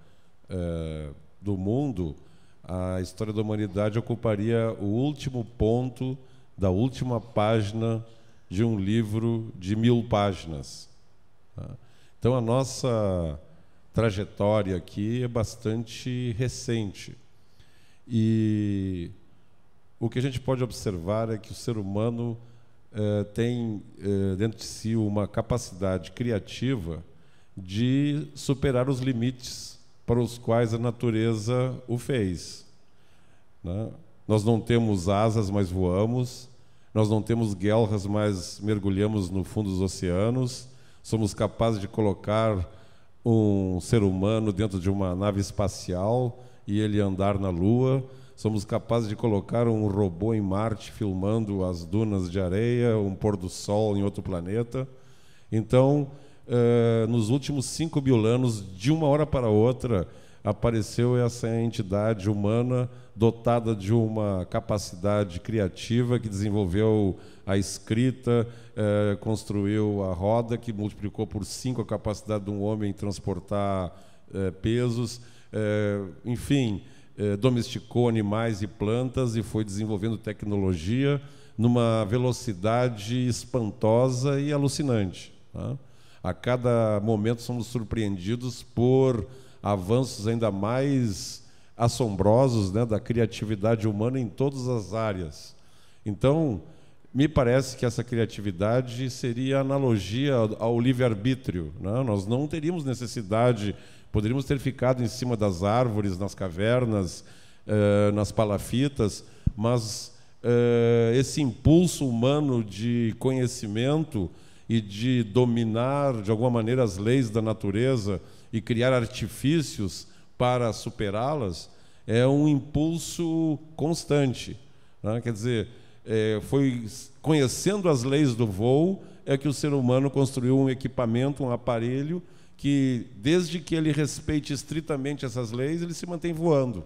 uh, do mundo, a história da humanidade ocuparia o último ponto da última página de um livro de mil páginas. Tá? Então, a nossa trajetória aqui é bastante recente. E o que a gente pode observar é que o ser humano eh, tem eh, dentro de si uma capacidade criativa de superar os limites para os quais a natureza o fez. Né? Nós não temos asas, mas voamos. Nós não temos guelras, mas mergulhamos no fundo dos oceanos. Somos capazes de colocar um ser humano dentro de uma nave espacial e ele andar na Lua. Somos capazes de colocar um robô em Marte filmando as dunas de areia, um pôr do sol em outro planeta. Então, eh, nos últimos cinco mil anos, de uma hora para outra, apareceu essa entidade humana dotada de uma capacidade criativa que desenvolveu a escrita, eh, construiu a roda que multiplicou por cinco a capacidade de um homem em transportar eh, pesos, eh, enfim, domesticou animais e plantas e foi desenvolvendo tecnologia numa velocidade espantosa e alucinante. Tá? A cada momento somos surpreendidos por avanços ainda mais assombrosos né, da criatividade humana em todas as áreas. Então, me parece que essa criatividade seria analogia ao livre-arbítrio. Né? Nós não teríamos necessidade, poderíamos ter ficado em cima das árvores, nas cavernas, eh, nas palafitas, mas eh, esse impulso humano de conhecimento e de dominar, de alguma maneira, as leis da natureza, e criar artifícios para superá-las é um impulso constante. Né? Quer dizer, é, foi conhecendo as leis do voo é que o ser humano construiu um equipamento, um aparelho que, desde que ele respeite estritamente essas leis, ele se mantém voando.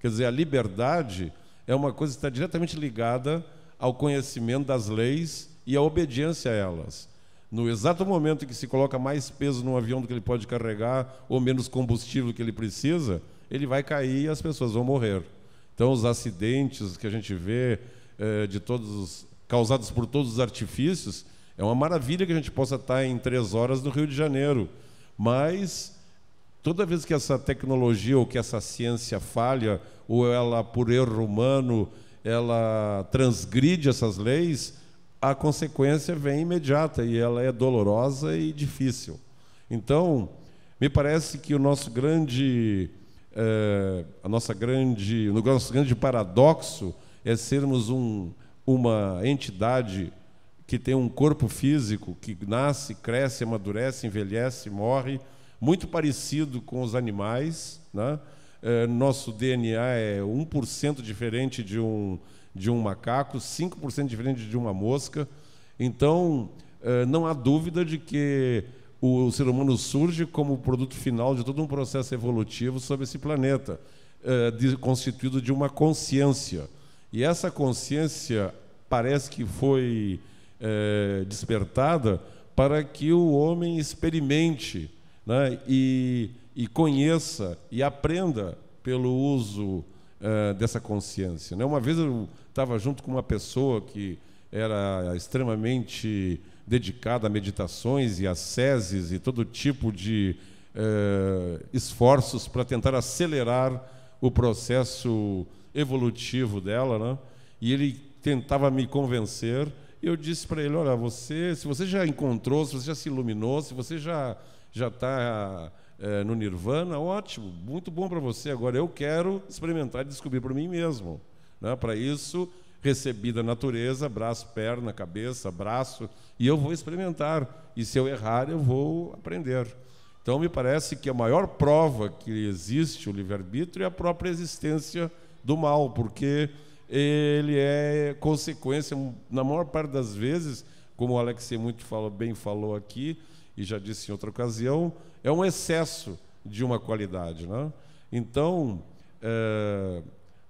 Quer dizer, a liberdade é uma coisa que está diretamente ligada ao conhecimento das leis e à obediência a elas. No exato momento em que se coloca mais peso num avião do que ele pode carregar, ou menos combustível que ele precisa, ele vai cair e as pessoas vão morrer. Então, os acidentes que a gente vê, eh, de todos causados por todos os artifícios, é uma maravilha que a gente possa estar em três horas no Rio de Janeiro. Mas, toda vez que essa tecnologia ou que essa ciência falha, ou ela, por erro humano, ela transgride essas leis, a consequência vem imediata e ela é dolorosa e difícil. Então, me parece que o nosso grande, eh, a nossa grande, o nosso grande paradoxo é sermos um, uma entidade que tem um corpo físico que nasce, cresce, amadurece, envelhece, morre, muito parecido com os animais. Né? Eh, nosso DNA é 1% diferente de um, de um macaco, 5% diferente de uma mosca. Então, eh, não há dúvida de que o ser humano surge como produto final de todo um processo evolutivo sobre esse planeta, eh, constituído de uma consciência. E essa consciência parece que foi eh, despertada para que o homem experimente né, e, e, conheça e aprenda pelo uso dessa consciência. Né? Uma vez eu estava junto com uma pessoa que era extremamente dedicada a meditações e asceses e todo tipo de eh, esforços para tentar acelerar o processo evolutivo dela, né? E ele tentava me convencer. E eu disse para ele: olha, você, se você já encontrou, se você já se iluminou, se você já já está eh, no nirvana, ótimo, muito bom para você. Agora eu quero experimentar e descobrir por mim mesmo. Né? Para isso, recebi da natureza, braço, perna, cabeça, braço, e eu vou experimentar. E se eu errar, eu vou aprender. Então, me parece que a maior prova que existe o livre-arbítrio é a própria existência do mal, porque ele é consequência, na maior parte das vezes, como o Alexei muito falou, bem falou aqui, e já disse em outra ocasião, é um excesso de uma qualidade. Né? Então, é,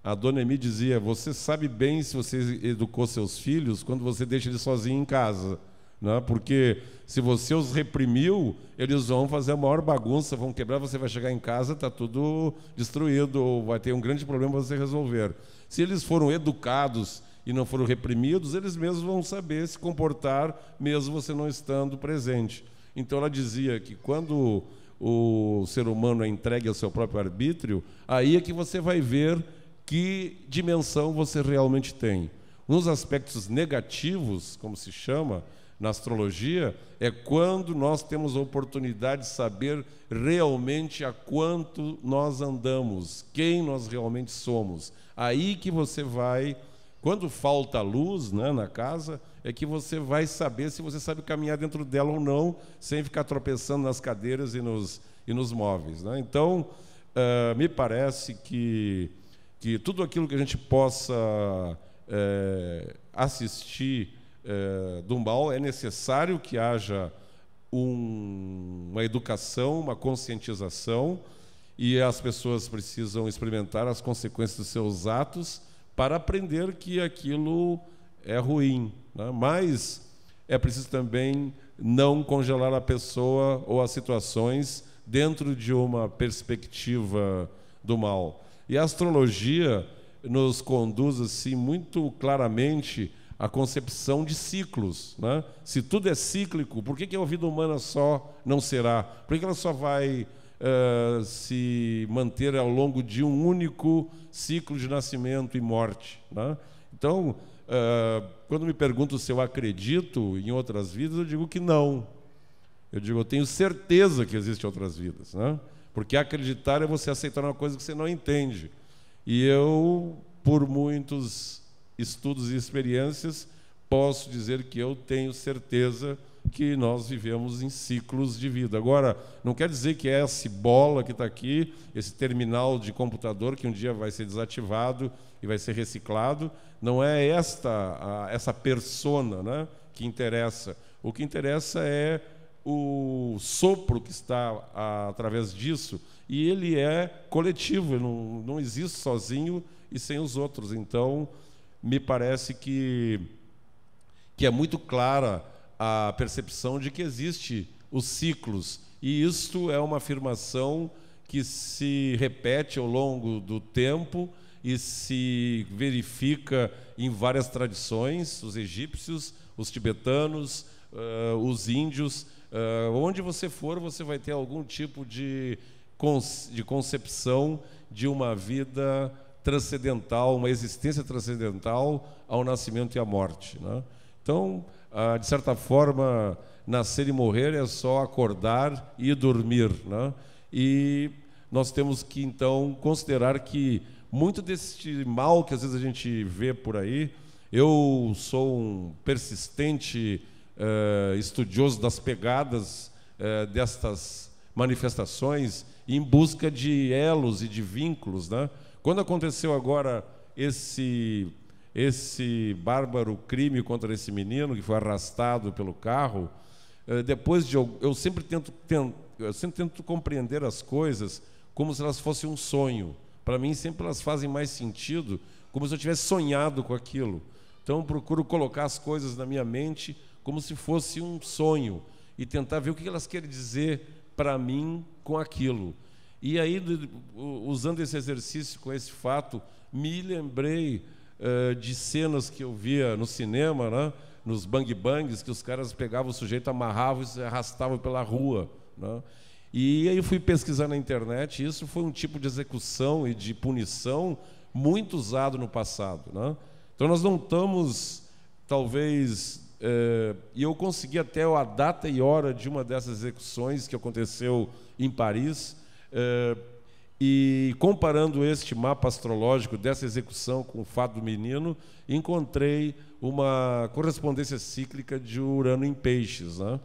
a dona Emi dizia: Você sabe bem se você educou seus filhos quando você deixa eles sozinhos em casa. Né? Porque se você os reprimiu, eles vão fazer a maior bagunça, vão quebrar, você vai chegar em casa, está tudo destruído, ou vai ter um grande problema para você resolver. Se eles foram educados e não foram reprimidos, eles mesmos vão saber se comportar, mesmo você não estando presente. Então ela dizia que quando o ser humano é entregue ao seu próprio arbítrio, aí é que você vai ver que dimensão você realmente tem. Um dos aspectos negativos, como se chama na astrologia, é quando nós temos a oportunidade de saber realmente a quanto nós andamos, quem nós realmente somos. Aí que você vai, quando falta luz né, na casa, é que você vai saber se você sabe caminhar dentro dela ou não, sem ficar tropeçando nas cadeiras e nos, e nos móveis. Né? Então, uh, me parece que que tudo aquilo que a gente possa é, assistir é, Dumbal é necessário que haja um, uma educação, uma conscientização e as pessoas precisam experimentar as consequências dos seus atos para aprender que aquilo é ruim. Né? Mas é preciso também não congelar a pessoa ou as situações dentro de uma perspectiva do mal. E a astrologia nos conduz assim muito claramente à concepção de ciclos. Né? Se tudo é cíclico, por que, que a vida humana só não será? Por que, ela só vai uh, se manter ao longo de um único ciclo de nascimento e morte? Né? Então, uh, quando me perguntam se eu acredito em outras vidas, eu digo que não. Eu digo, eu tenho certeza que existem outras vidas. Né? Porque acreditar é você aceitar uma coisa que você não entende. E eu, por muitos estudos e experiências, posso dizer que eu tenho certeza que nós vivemos em ciclos de vida. Agora, não quer dizer que é essa bola que está aqui, esse terminal de computador que um dia vai ser desativado e vai ser reciclado, não é esta a, essa persona né, que interessa. O que interessa é o sopro que está a, através disso, e ele é coletivo, ele não, não existe sozinho e sem os outros. Então, me parece que, que é muito clara a percepção de que existe os ciclos, e isto é uma afirmação que se repete ao longo do tempo e se verifica em várias tradições, os egípcios, os tibetanos, uh, os índios, Uh, onde você for, você vai ter algum tipo de, de concepção de uma vida transcendental, uma existência transcendental ao nascimento e à morte. Né? Então, uh, de certa forma, nascer e morrer é só acordar e dormir. Né? E nós temos que, então, considerar que muito deste mal que às vezes a gente vê por aí, eu sou um persistente uh, estudioso das pegadas uh, destas manifestações em busca de elos e de vínculos. Né? Quando aconteceu agora esse, esse bárbaro crime contra esse menino que foi arrastado pelo carro, eh, depois de eu, eu sempre tento, tento, eu sempre tento compreender as coisas como se elas fossem um sonho. Para mim sempre elas fazem mais sentido, como se eu tivesse sonhado com aquilo. Então procuro colocar as coisas na minha mente como se fosse um sonho, e tentar ver o que elas querem dizer para mim com aquilo. E aí, usando esse exercício com esse fato, me lembrei uh, de cenas que eu via no cinema, né? nos bang bangs, que os caras pegavam o sujeito, amarravam e arrastavam pela rua. Né? E aí fui pesquisar na internet, e isso foi um tipo de execução e de punição muito usado no passado. Né? Então nós não estamos, talvez, eh, e eu consegui até a data e hora de uma dessas execuções que aconteceu em Paris. Eh, e comparando este mapa astrológico dessa execução com o fato do menino, encontrei uma correspondência cíclica de Urano em Peixes. Né?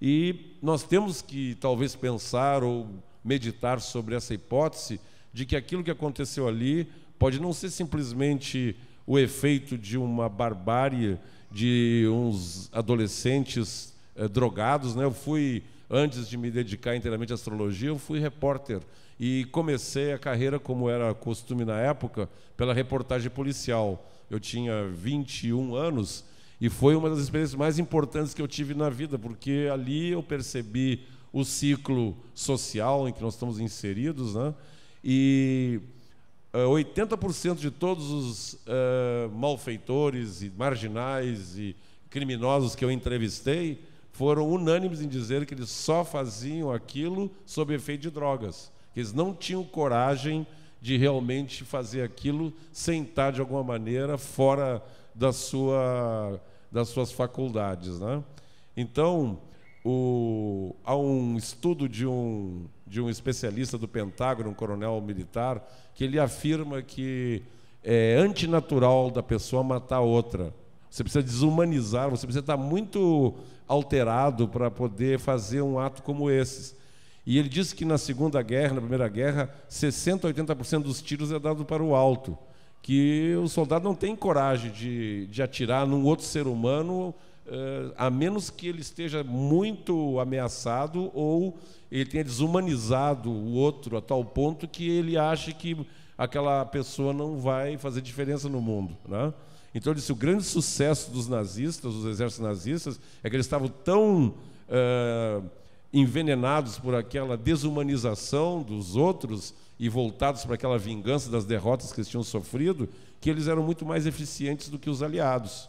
E nós temos que talvez pensar ou meditar sobre essa hipótese de que aquilo que aconteceu ali pode não ser simplesmente o efeito de uma barbárie de uns adolescentes eh, drogados. Né? Eu fui, antes de me dedicar inteiramente à astrologia, eu fui repórter e comecei a carreira, como era costume na época, pela reportagem policial. Eu tinha 21 anos e foi uma das experiências mais importantes que eu tive na vida, porque ali eu percebi o ciclo social em que nós estamos inseridos, né? E 80% eh, de todos os uh, malfeitores e marginais e criminosos que eu entrevistei foram unânimes em dizer que eles só faziam aquilo sob efeito de drogas, que eles não tinham coragem de realmente fazer aquilo sem estar de alguma maneira fora da sua, das suas faculdades, né? Então, o, há um estudo de um de um especialista do Pentágono, um coronel militar, que ele afirma que é antinatural da pessoa matar outra. Você precisa desumanizar, você precisa estar muito alterado para poder fazer um ato como esse. E ele disse que na Segunda Guerra, na Primeira Guerra, 60% a 80% dos tiros é dado para o alto, que o soldado não tem coragem de, de atirar num outro ser humano, eh, a menos que ele esteja muito ameaçado ou ele tenha desumanizado o outro a tal ponto que ele acha que aquela pessoa não vai fazer diferença no mundo. Né? Então, ele disse: o grande sucesso dos nazistas, dos exércitos nazistas, é que eles estavam tão uh, envenenados por aquela desumanização dos outros e voltados para aquela vingança das derrotas que eles tinham sofrido, que eles eram muito mais eficientes do que os aliados.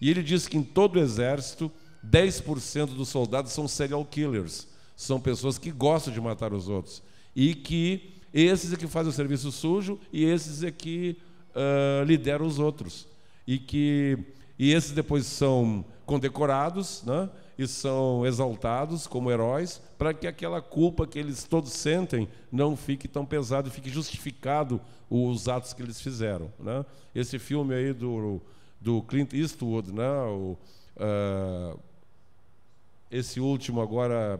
E ele diz que em todo o exército, 10% dos soldados são serial killers são pessoas que gostam de matar os outros. E que esses é que fazem o serviço sujo e esses é que uh, lideram os outros. E que e esses depois são condecorados né, e são exaltados como heróis para que aquela culpa que eles todos sentem não fique tão pesado e fique justificado os atos que eles fizeram. Né. Esse filme aí do, do Clint Eastwood, né, o, uh, esse último agora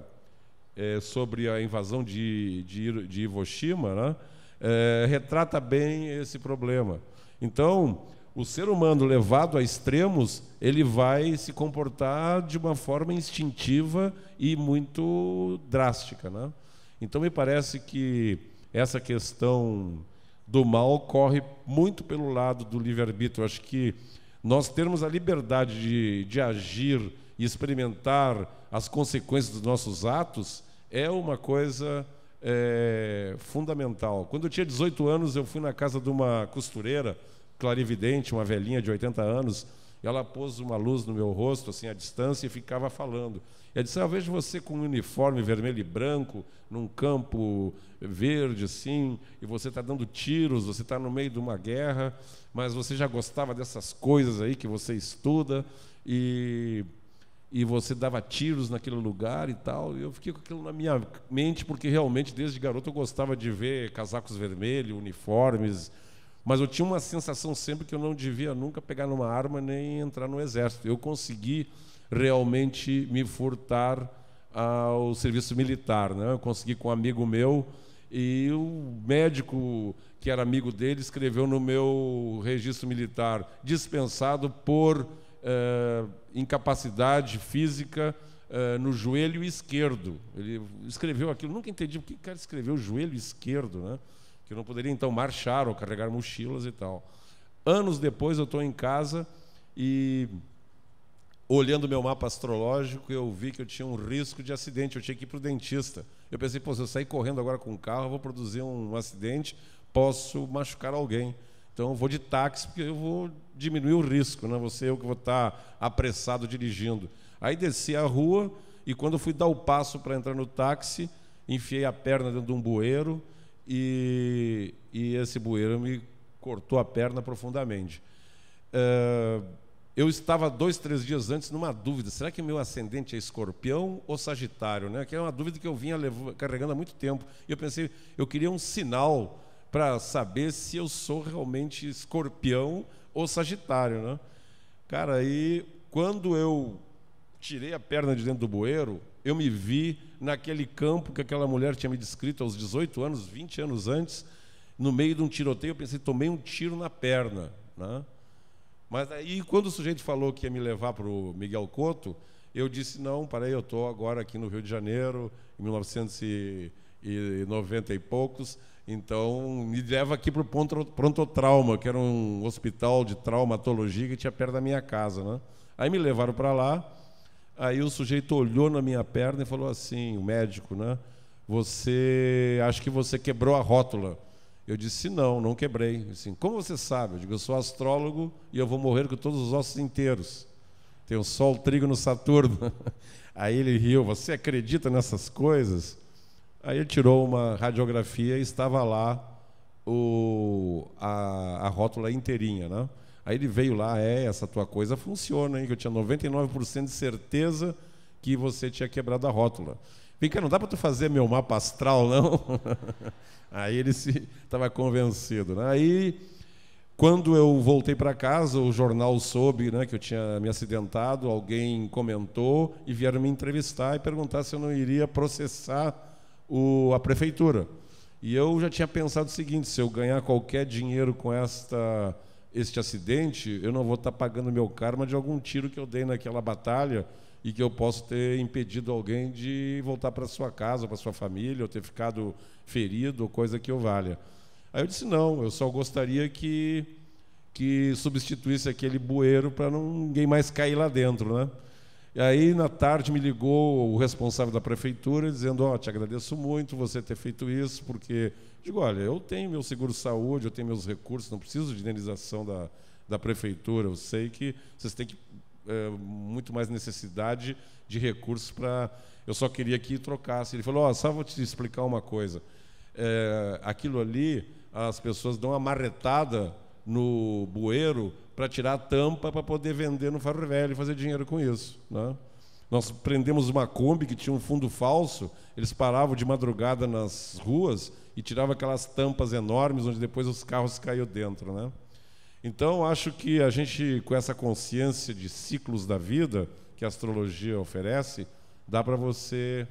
é, sobre a invasão de, de, de Hiroshima, né? é, retrata bem esse problema. Então, o ser humano levado a extremos, ele vai se comportar de uma forma instintiva e muito drástica. Né? Então, me parece que essa questão do mal corre muito pelo lado do livre-arbítrio. Acho que nós termos a liberdade de, de agir e experimentar as consequências dos nossos atos é uma coisa é, fundamental. Quando eu tinha 18 anos, eu fui na casa de uma costureira, clarividente, uma velhinha de 80 anos, e ela pôs uma luz no meu rosto, assim, à distância, e ficava falando. E ela disse, ah, eu vejo você com um uniforme vermelho e branco, num campo verde, assim, e você está dando tiros, você está no meio de uma guerra, mas você já gostava dessas coisas aí que você estuda, e e você dava tiros naquele lugar e tal. E eu fiquei com aquilo na minha mente, porque realmente desde garoto eu gostava de ver casacos vermelhos, uniformes. Mas eu tinha uma sensação sempre que eu não devia nunca pegar numa arma nem entrar no exército. Eu consegui realmente me furtar ao ah, serviço militar. Né? Eu consegui com um amigo meu e o médico que era amigo dele escreveu no meu registro militar dispensado por uh, incapacidade física uh, no joelho esquerdo. Ele escreveu aquilo, nunca entendi o que cara escreveu joelho esquerdo, né? que não poderia então marchar ou carregar mochilas e tal. Anos depois eu estou em casa e olhando meu mapa astrológico, eu vi que eu tinha um risco de acidente, eu tinha que ir para o dentista. Eu pensei, pô, se eu sair correndo agora com o carro, eu vou produzir um acidente, posso machucar alguém. Então eu vou de táxi porque eu vou diminuir o risco, não né? você eu que vou estar tá apressado dirigindo. Aí desci a rua e quando eu fui dar o passo para entrar no táxi, enfiei a perna dentro de um bueiro e, e esse bueiro me cortou a perna profundamente. É, eu estava dois, três dias antes numa dúvida: será que meu ascendente é escorpião ou sagitário? Né? Que é uma dúvida que eu vinha carregando há muito tempo. E eu pensei, eu queria um sinal para saber se eu sou realmente escorpião ou sagitário, né? Cara, aí quando eu tirei a perna de dentro do bueiro, eu me vi naquele campo que aquela mulher tinha me descrito aos 18 anos, 20 anos antes, no meio de um tiroteio, eu pensei, tomei um tiro na perna, né? Mas aí, quando o sujeito falou que ia me levar para o Miguel Couto, eu disse, não, parei, eu estou agora aqui no Rio de Janeiro, em 1990 e poucos, então, me leva aqui para o pronto-trauma, que era um hospital de traumatologia que tinha perto da minha casa. Né? Aí me levaram para lá, aí o sujeito olhou na minha perna e falou assim, o médico, né? Você, acho que você quebrou a rótula. Eu disse, não, não quebrei. Assim, como você sabe? Eu digo, eu sou astrólogo e eu vou morrer com todos os ossos inteiros. Tem o Sol, o Trigo no Saturno. Aí ele riu, você acredita nessas coisas? Aí ele tirou uma radiografia e estava lá o, a, a rótula inteirinha, né? Aí ele veio lá, é, essa tua coisa funciona, hein? Que eu tinha 99% de certeza que você tinha quebrado a rótula. Vem cá, não dá para tu fazer meu mapa astral, não? Aí ele se estava convencido. Né? Aí, quando eu voltei para casa, o jornal soube né, que eu tinha me acidentado, alguém comentou e vieram me entrevistar e perguntar se eu não iria processar o, a prefeitura. E eu já tinha pensado o seguinte: se eu ganhar qualquer dinheiro com esta, este acidente, eu não vou estar tá pagando meu karma de algum tiro que eu dei naquela batalha e que eu posso ter impedido alguém de voltar para sua casa, para sua família, ou ter ficado ferido, ou coisa que eu valha. Aí eu disse: não, eu só gostaria que, que substituísse aquele bueiro para ninguém mais cair lá dentro, né? E aí, na tarde, me ligou o responsável da prefeitura dizendo: Ó, oh, te agradeço muito você ter feito isso, porque. Digo, olha, eu tenho meu seguro-saúde, eu tenho meus recursos, não preciso de indenização da, da prefeitura. Eu sei que vocês têm que, é, muito mais necessidade de recursos para. Eu só queria que trocasse. Ele falou: Ó, oh, só vou te explicar uma coisa. É, aquilo ali, as pessoas dão uma marretada no bueiro para tirar a tampa para poder vender no ferro velho e fazer dinheiro com isso. Né? Nós prendemos uma Kombi que tinha um fundo falso, eles paravam de madrugada nas ruas e tiravam aquelas tampas enormes onde depois os carros caíam dentro. Né? Então, acho que a gente, com essa consciência de ciclos da vida que a astrologia oferece, dá para você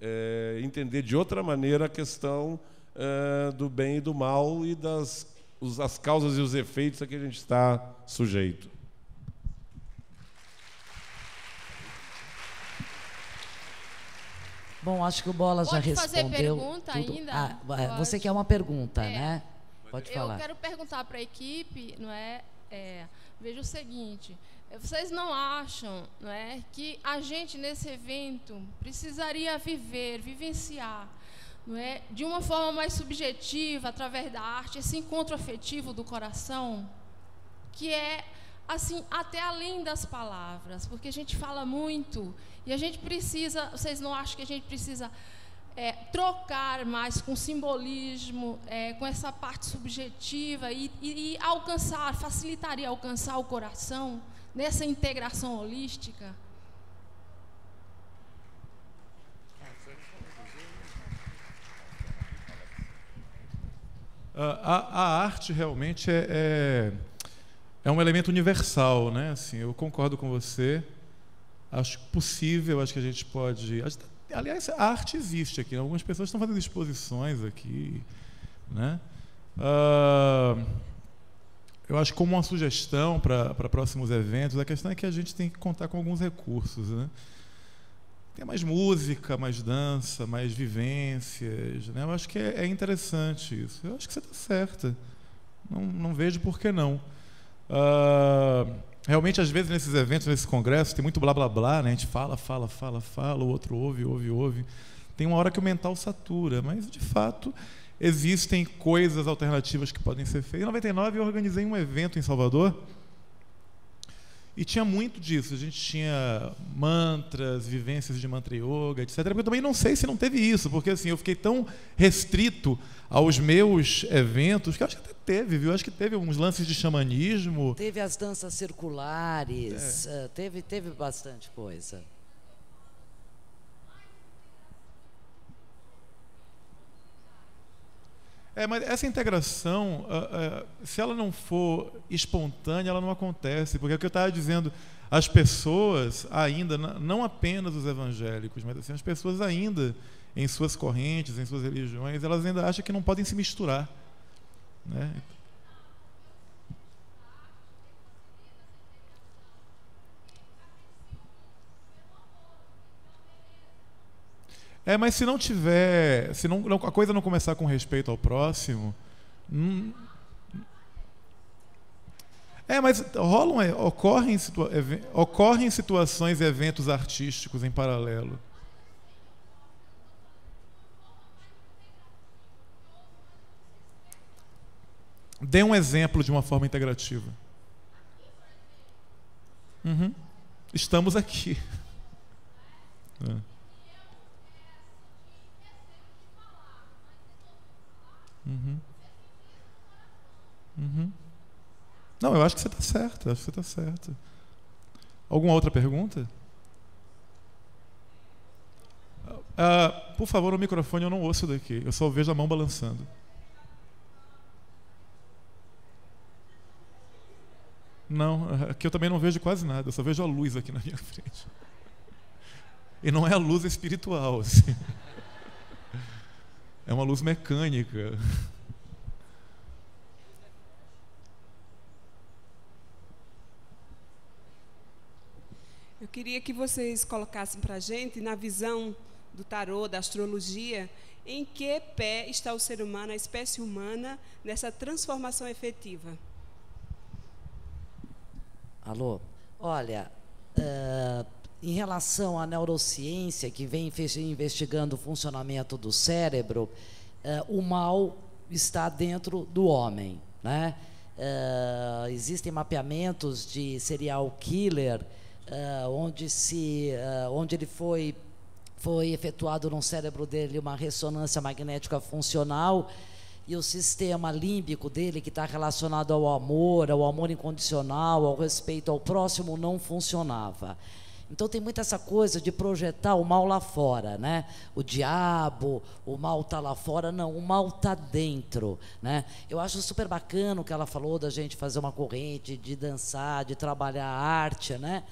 é, entender de outra maneira a questão é, do bem e do mal e das os, as causas e os efeitos a que a gente está sujeito. Bom, acho que o Bola Pode já respondeu. Pode fazer pergunta tudo. ainda? Ah, é, você quer é uma pergunta, é, né? Pode falar. Eu quero perguntar para a equipe, não é, é? Veja o seguinte: vocês não acham, não é, que a gente nesse evento precisaria viver, vivenciar não é? de uma forma mais subjetiva, através da arte, esse encontro afetivo do coração, que é assim, até além das palavras, porque a gente fala muito e a gente precisa, vocês não acham que a gente precisa é, trocar mais com simbolismo, é, com essa parte subjetiva e, e, e, alcançar, facilitaria alcançar o coração nessa integração holística? Ah, a, a arte realmente é, é, é, um elemento universal, né? Assim, eu concordo com você. Acho possível, acho que a gente pode. Aliás, a arte existe aqui. Né? Algumas pessoas estão fazendo exposições aqui, né? Uh, eu acho como uma sugestão para próximos eventos, a questão é que a gente tem que contar com alguns recursos, né? É mais música, mais dança, mais vivências. Né? Eu acho que é, é interessante isso. Eu acho que você está certa. Não, não vejo por que não. Uh, realmente, às vezes, nesses eventos, nesse congresso, tem muito blá blá blá, né? a gente fala, fala, fala, fala, o outro ouve, ouve, ouve. Tem uma hora que o mental satura, mas de fato existem coisas alternativas que podem ser feitas. Em 99 eu organizei um evento em Salvador e tinha muito disso. A gente tinha mantras, vivências de mantra yoga, etc. Porque eu também não sei se não teve isso, porque assim, eu fiquei tão restrito aos meus eventos, que acho que até teve, viu? Acho que teve uns lances de xamanismo. Teve as danças circulares, é. Eh, teve, teve bastante coisa. É, mas essa integração, uh, uh, se ela não for espontânea, ela não acontece. Porque é o que eu estava dizendo, as pessoas ainda, não apenas os evangélicos, mas assim, as pessoas ainda, em suas correntes, em suas religiões, elas ainda acham que não podem se misturar. Né? É, mas se não tiver, se não, a coisa não começar com respeito ao próximo, hum, é, mas rolam, ocorrem, situa ocorrem situações e eventos artísticos em paralelo. Dê um exemplo de uma forma integrativa. Uhum. Estamos aqui. É. Uhum. Uhum. Não, eu acho que você está certo. Eu acho que você está certo. Alguma outra pergunta? Ah, por favor, o microfone eu não ouço daqui. Eu só vejo a mão balançando. Não, aqui é eu também não vejo quase nada, eu só vejo a luz aqui na minha frente. E não é a luz espiritual, assim. É uma luz mecânica. Eu queria que vocês colocassem para a gente, na visão do tarô, da astrologia, em que pé está o ser humano, a espécie humana, nessa transformação efetiva? Alô? Olha, uh em relação à neurociência, que vem investigando o funcionamento do cérebro, eh, o mal está dentro do homem. Né? Eh, existem mapeamentos de serial killer, eh, onde, se, onde ele foi, foi efetuado no cérebro dele uma ressonância magnética funcional e o sistema límbico dele, que está relacionado ao amor, ao amor incondicional, ao respeito ao próximo, não funcionava. Então tem muita essa coisa de projetar o mal lá fora, né? O diabo, o mal está lá fora, não, o mal está dentro, né? Eu acho super bacana o que ela falou da gente fazer uma corrente, de dançar, de trabalhar a arte, né?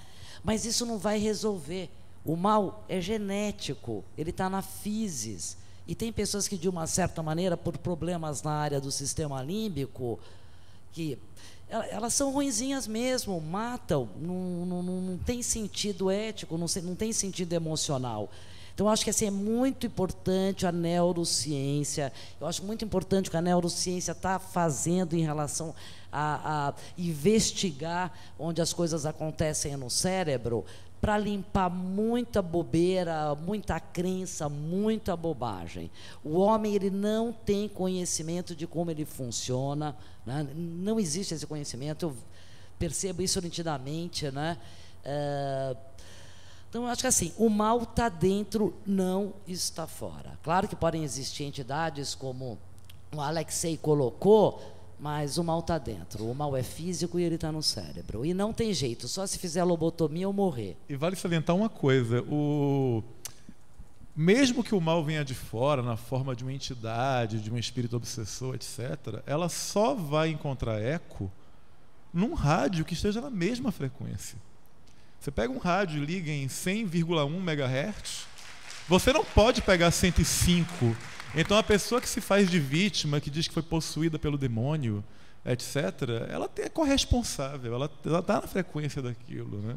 Mas isso não vai resolver. O mal é genético, ele está na física. E tem pessoas que, de uma certa maneira, por problemas na área do sistema límbico, que elas são ruinzinhas mesmo, matam, não, não, não tem sentido ético, não, não tem sentido emocional. Então, acho que assim, é muito importante a neurociência, eu acho muito importante o que a neurociência está fazendo em relação a, a investigar onde as coisas acontecem no cérebro, para limpar muita bobeira, muita crença, muita bobagem. O homem ele não tem conhecimento de como ele funciona, né? não existe esse conhecimento. Eu percebo isso nitidamente, né? É... Então, eu acho que assim, o mal está dentro, não está fora. Claro que podem existir entidades, como o Alexei colocou, mas o mal está dentro. O mal é físico e ele está no cérebro. E não tem jeito, só se fizer lobotomia ou morrer. E vale salientar uma coisa: o... mesmo que o mal venha de fora, na forma de uma entidade, de um espírito obsessor, etc., ela só vai encontrar eco num rádio que esteja na mesma frequência. Você pega um rádio e liga em 100,1 MHz, você não pode pegar 105 então a pessoa que se faz de vítima, que diz que foi possuída pelo demônio, etc., ela é corresponsável, ela está na frequência daquilo. Né?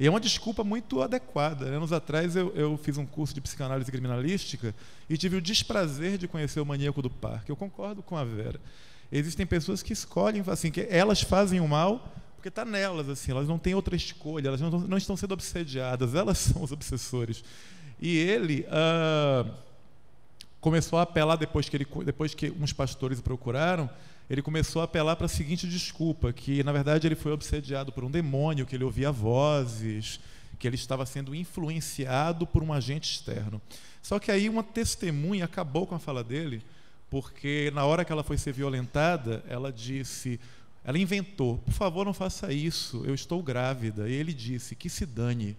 E é uma desculpa muito adequada. Anos atrás eu, eu, fiz um curso de psicanálise criminalística e tive o desprazer de conhecer o maníaco do parque. Eu concordo com a Vera. Existem pessoas que escolhem, assim, que elas fazem o mal porque está nelas, assim, elas não têm outra escolha, elas não, não, estão sendo obsediadas, elas são os obsessores. E ele. Uh, começou a apelar depois que ele depois que uns pastores o procuraram, ele começou a apelar para a seguinte desculpa, que na verdade ele foi obsediado por um demônio, que ele ouvia vozes, que ele estava sendo influenciado por um agente externo. Só que aí uma testemunha acabou com a fala dele, porque na hora que ela foi ser violentada, ela disse, ela inventou, por favor não faça isso, eu estou grávida. E ele disse, que se dane.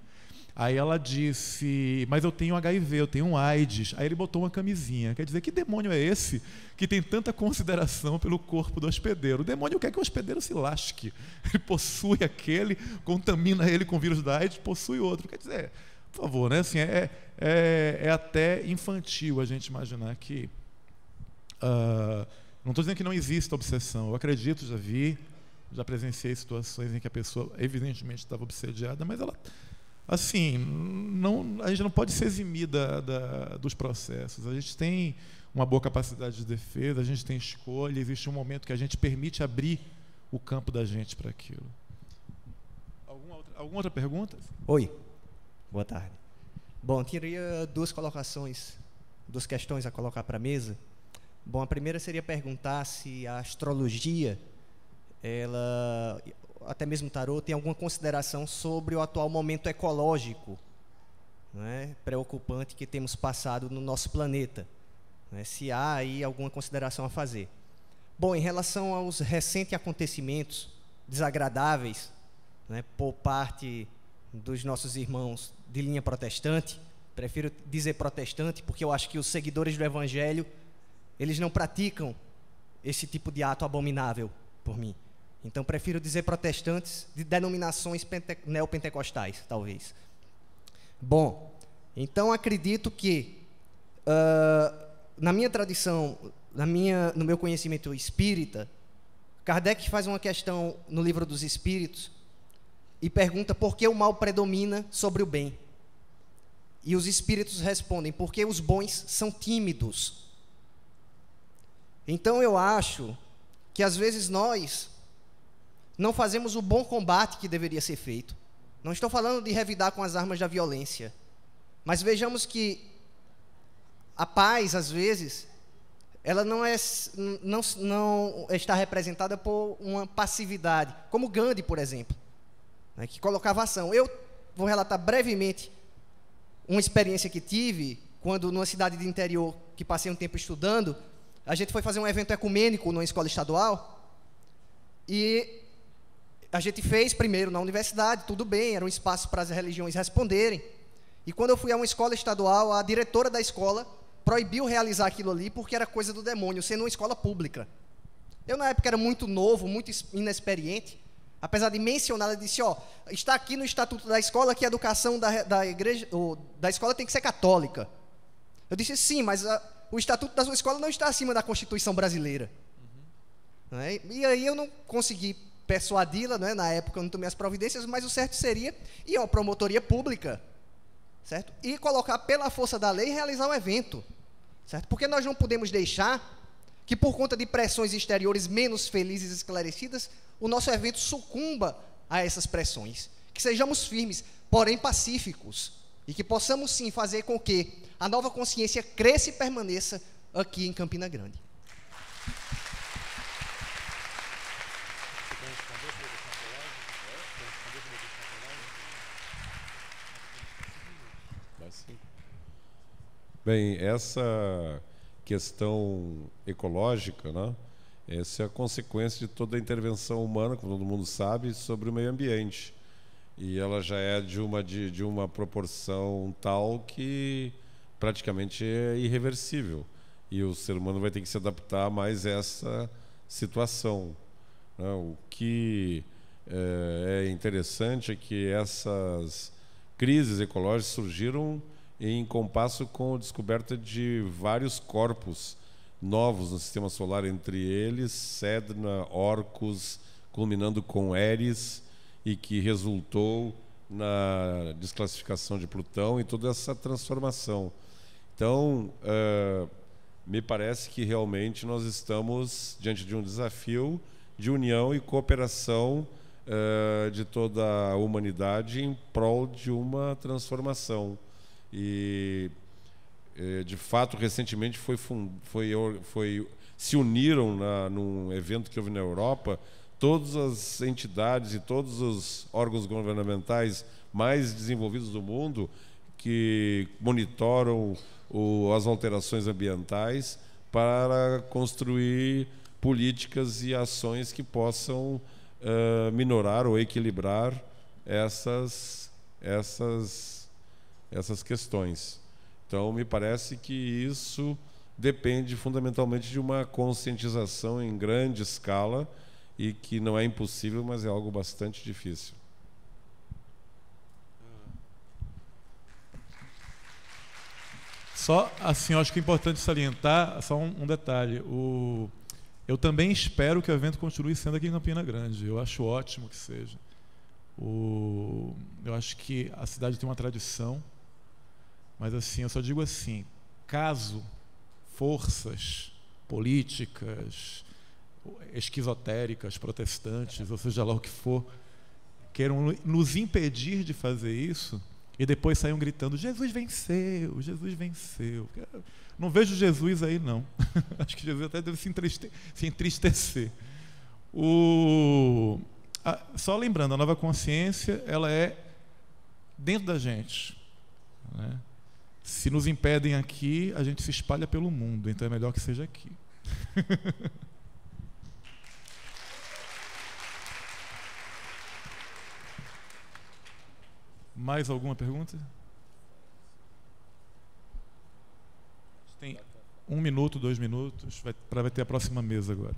Aí ela disse, mas eu tenho HIV, eu tenho AIDS. Aí ele botou uma camisinha. Quer dizer, que demônio é esse que tem tanta consideração pelo corpo do hospedeiro? O demônio quer que o hospedeiro se lasque. Ele possui aquele, contamina ele com o vírus da AIDS, possui outro. Quer dizer, por favor, né? Assim, é, é, é até infantil a gente imaginar que. Uh, não estou dizendo que não exista obsessão. Eu acredito, já vi, já presenciei situações em que a pessoa evidentemente estava obsediada, mas ela assim, não, a gente não pode se eximir da, da, dos processos. A gente tem uma boa capacidade de defesa, a gente tem escolha, existe um momento que a gente permite abrir o campo da gente para aquilo. Alguma outra, alguma outra pergunta? Oi, boa tarde. Bom, teria duas colocações, duas questões a colocar para a mesa. Bom, a primeira seria perguntar se a astrologia ela até mesmo tarô, tem alguma consideração sobre o atual momento ecológico né, preocupante que temos passado no nosso planeta. Né, se há aí alguma consideração a fazer. Bom, em relação aos recentes acontecimentos desagradáveis né, por parte dos nossos irmãos de linha protestante, prefiro dizer protestante porque eu acho que os seguidores do Evangelho eles não praticam esse tipo de ato abominável por mim. Então prefiro dizer protestantes de denominações neopentecostais, talvez. Bom, então acredito que uh, na minha tradição, na minha, no meu conhecimento espírita, Kardec faz uma questão no livro dos Espíritos e pergunta por que o mal predomina sobre o bem. E os espíritos respondem, porque os bons são tímidos. Então eu acho que às vezes nós não fazemos o bom combate que deveria ser feito. Não estou falando de revidar com as armas da violência, mas vejamos que a paz, às vezes, ela não, é, não, não está representada por uma passividade, como Gandhi, por exemplo, né, que colocava ação. Eu vou relatar brevemente uma experiência que tive quando, numa cidade de interior que passei um tempo estudando, a gente foi fazer um evento ecumênico numa escola estadual e a gente fez primeiro na universidade, tudo bem, era um espaço para as religiões responderem. E quando eu fui a uma escola estadual, a diretora da escola proibiu realizar aquilo ali porque era coisa do demônio, sendo uma escola pública. Eu, na época, era muito novo, muito inexperiente. Apesar de mencionar, ela disse: Ó, está aqui no estatuto da escola que a educação da, da, igreja, ou, da escola tem que ser católica. Eu disse: Sim, mas a, o estatuto da sua escola não está acima da Constituição brasileira. Uhum. É? E aí eu não consegui persuadi-la, né? na época eu não tomei as providências, mas o certo seria ir à promotoria pública, certo? E colocar pela força da lei realizar o um evento, certo? Porque nós não podemos deixar que por conta de pressões exteriores menos felizes e esclarecidas, o nosso evento sucumba a essas pressões. Que sejamos firmes, porém pacíficos, e que possamos sim fazer com que a nova consciência cresça e permaneça aqui em Campina Grande. Bem, essa questão ecológica, né? Essa é a consequência de toda a intervenção humana, como todo mundo sabe, sobre o meio ambiente. E ela já é de uma, de, de uma proporção tal que praticamente é irreversível. E o ser humano vai ter que se adaptar a mais essa situação. Né? O que é, é interessante é que essas crises ecológicas surgiram em compasso com a descoberta de vários corpos novos no sistema solar, entre eles Sedna, Orcus, culminando com Eris, e que resultou na desclassificação de Plutão e toda essa transformação. Então, uh, me parece que realmente nós estamos diante de um desafio de união e cooperação uh, de toda a humanidade em prol de uma transformação. E, é, de fato, recentemente foi, foi, foi se uniram na, num evento que houve na Europa todas as entidades e todos os órgãos governamentais mais desenvolvidos do mundo que monitoram o, as alterações ambientais para construir políticas e ações que possam uh, minorar ou equilibrar essas, essas essas questões. Então, me parece que isso depende fundamentalmente de uma conscientização em grande escala e que não é impossível, mas é algo bastante difícil. Só assim, acho que é importante salientar só um, um detalhe. O, eu também espero que o evento continue sendo aqui em Campina Grande. Eu acho ótimo que seja. O, eu acho que a cidade tem uma tradição mas assim, eu só digo assim: caso forças políticas, esquizotéricas, protestantes, ou seja lá o que for, queiram nos impedir de fazer isso e depois saiam gritando: Jesus venceu, Jesus venceu. Não vejo Jesus aí, não. Acho que Jesus até deve se, entriste se entristecer. O... só lembrando, a nova consciência ela é dentro da gente. Né? Se nos impedem aqui, a gente se espalha pelo mundo, então é melhor que seja aqui. Mais alguma pergunta? Tem um minuto, dois minutos, para vai ter a próxima mesa agora.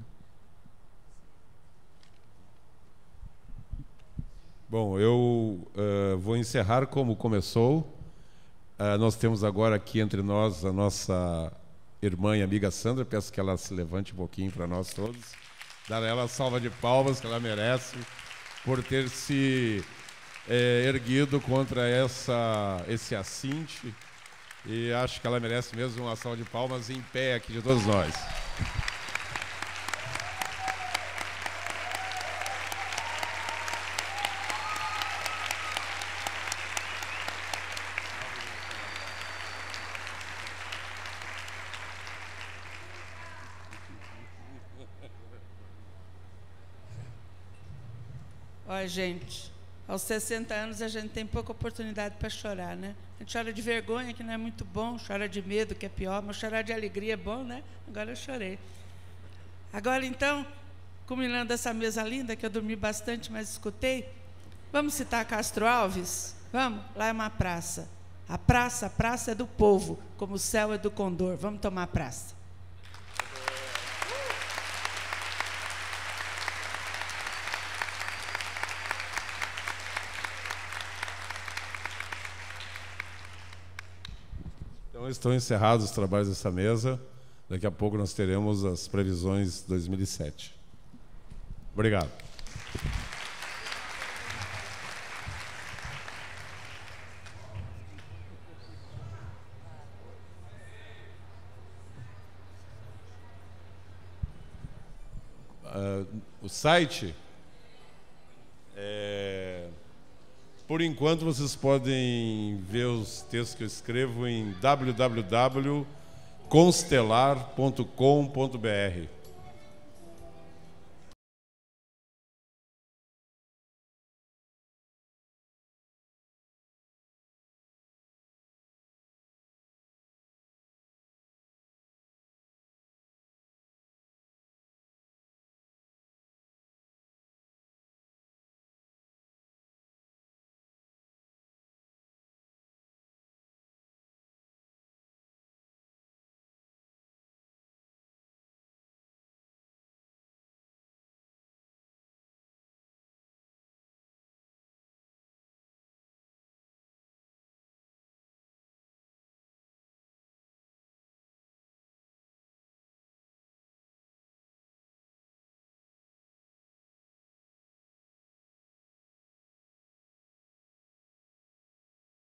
Bom, eu uh, vou encerrar como começou. Ah, nós temos agora aqui entre nós a nossa irmã e amiga Sandra. Peço que ela se levante um pouquinho para nós todos. Dar ela a salva de palmas que ela merece por ter se é, erguido contra essa, esse assinte. E acho que ela merece mesmo uma salva de palmas em pé aqui de todos nós. Olha, gente, aos 60 anos a gente tem pouca oportunidade para chorar, né? A gente chora de vergonha, que não é muito bom, chora de medo, que é pior, mas chorar de alegria é bom, né? Agora eu chorei. Agora, então, culminando essa mesa linda, que eu dormi bastante, mas escutei, vamos citar Castro Alves? Vamos? Lá é uma praça. A praça, a praça é do povo, como o céu é do condor. Vamos tomar a praça. estão encerrados os trabalhos dessa mesa. Daqui a pouco nós teremos as previsões 2007. Obrigado. Uh, o site Por enquanto, vocês podem ver os textos que eu escrevo em www.constelar.com.br.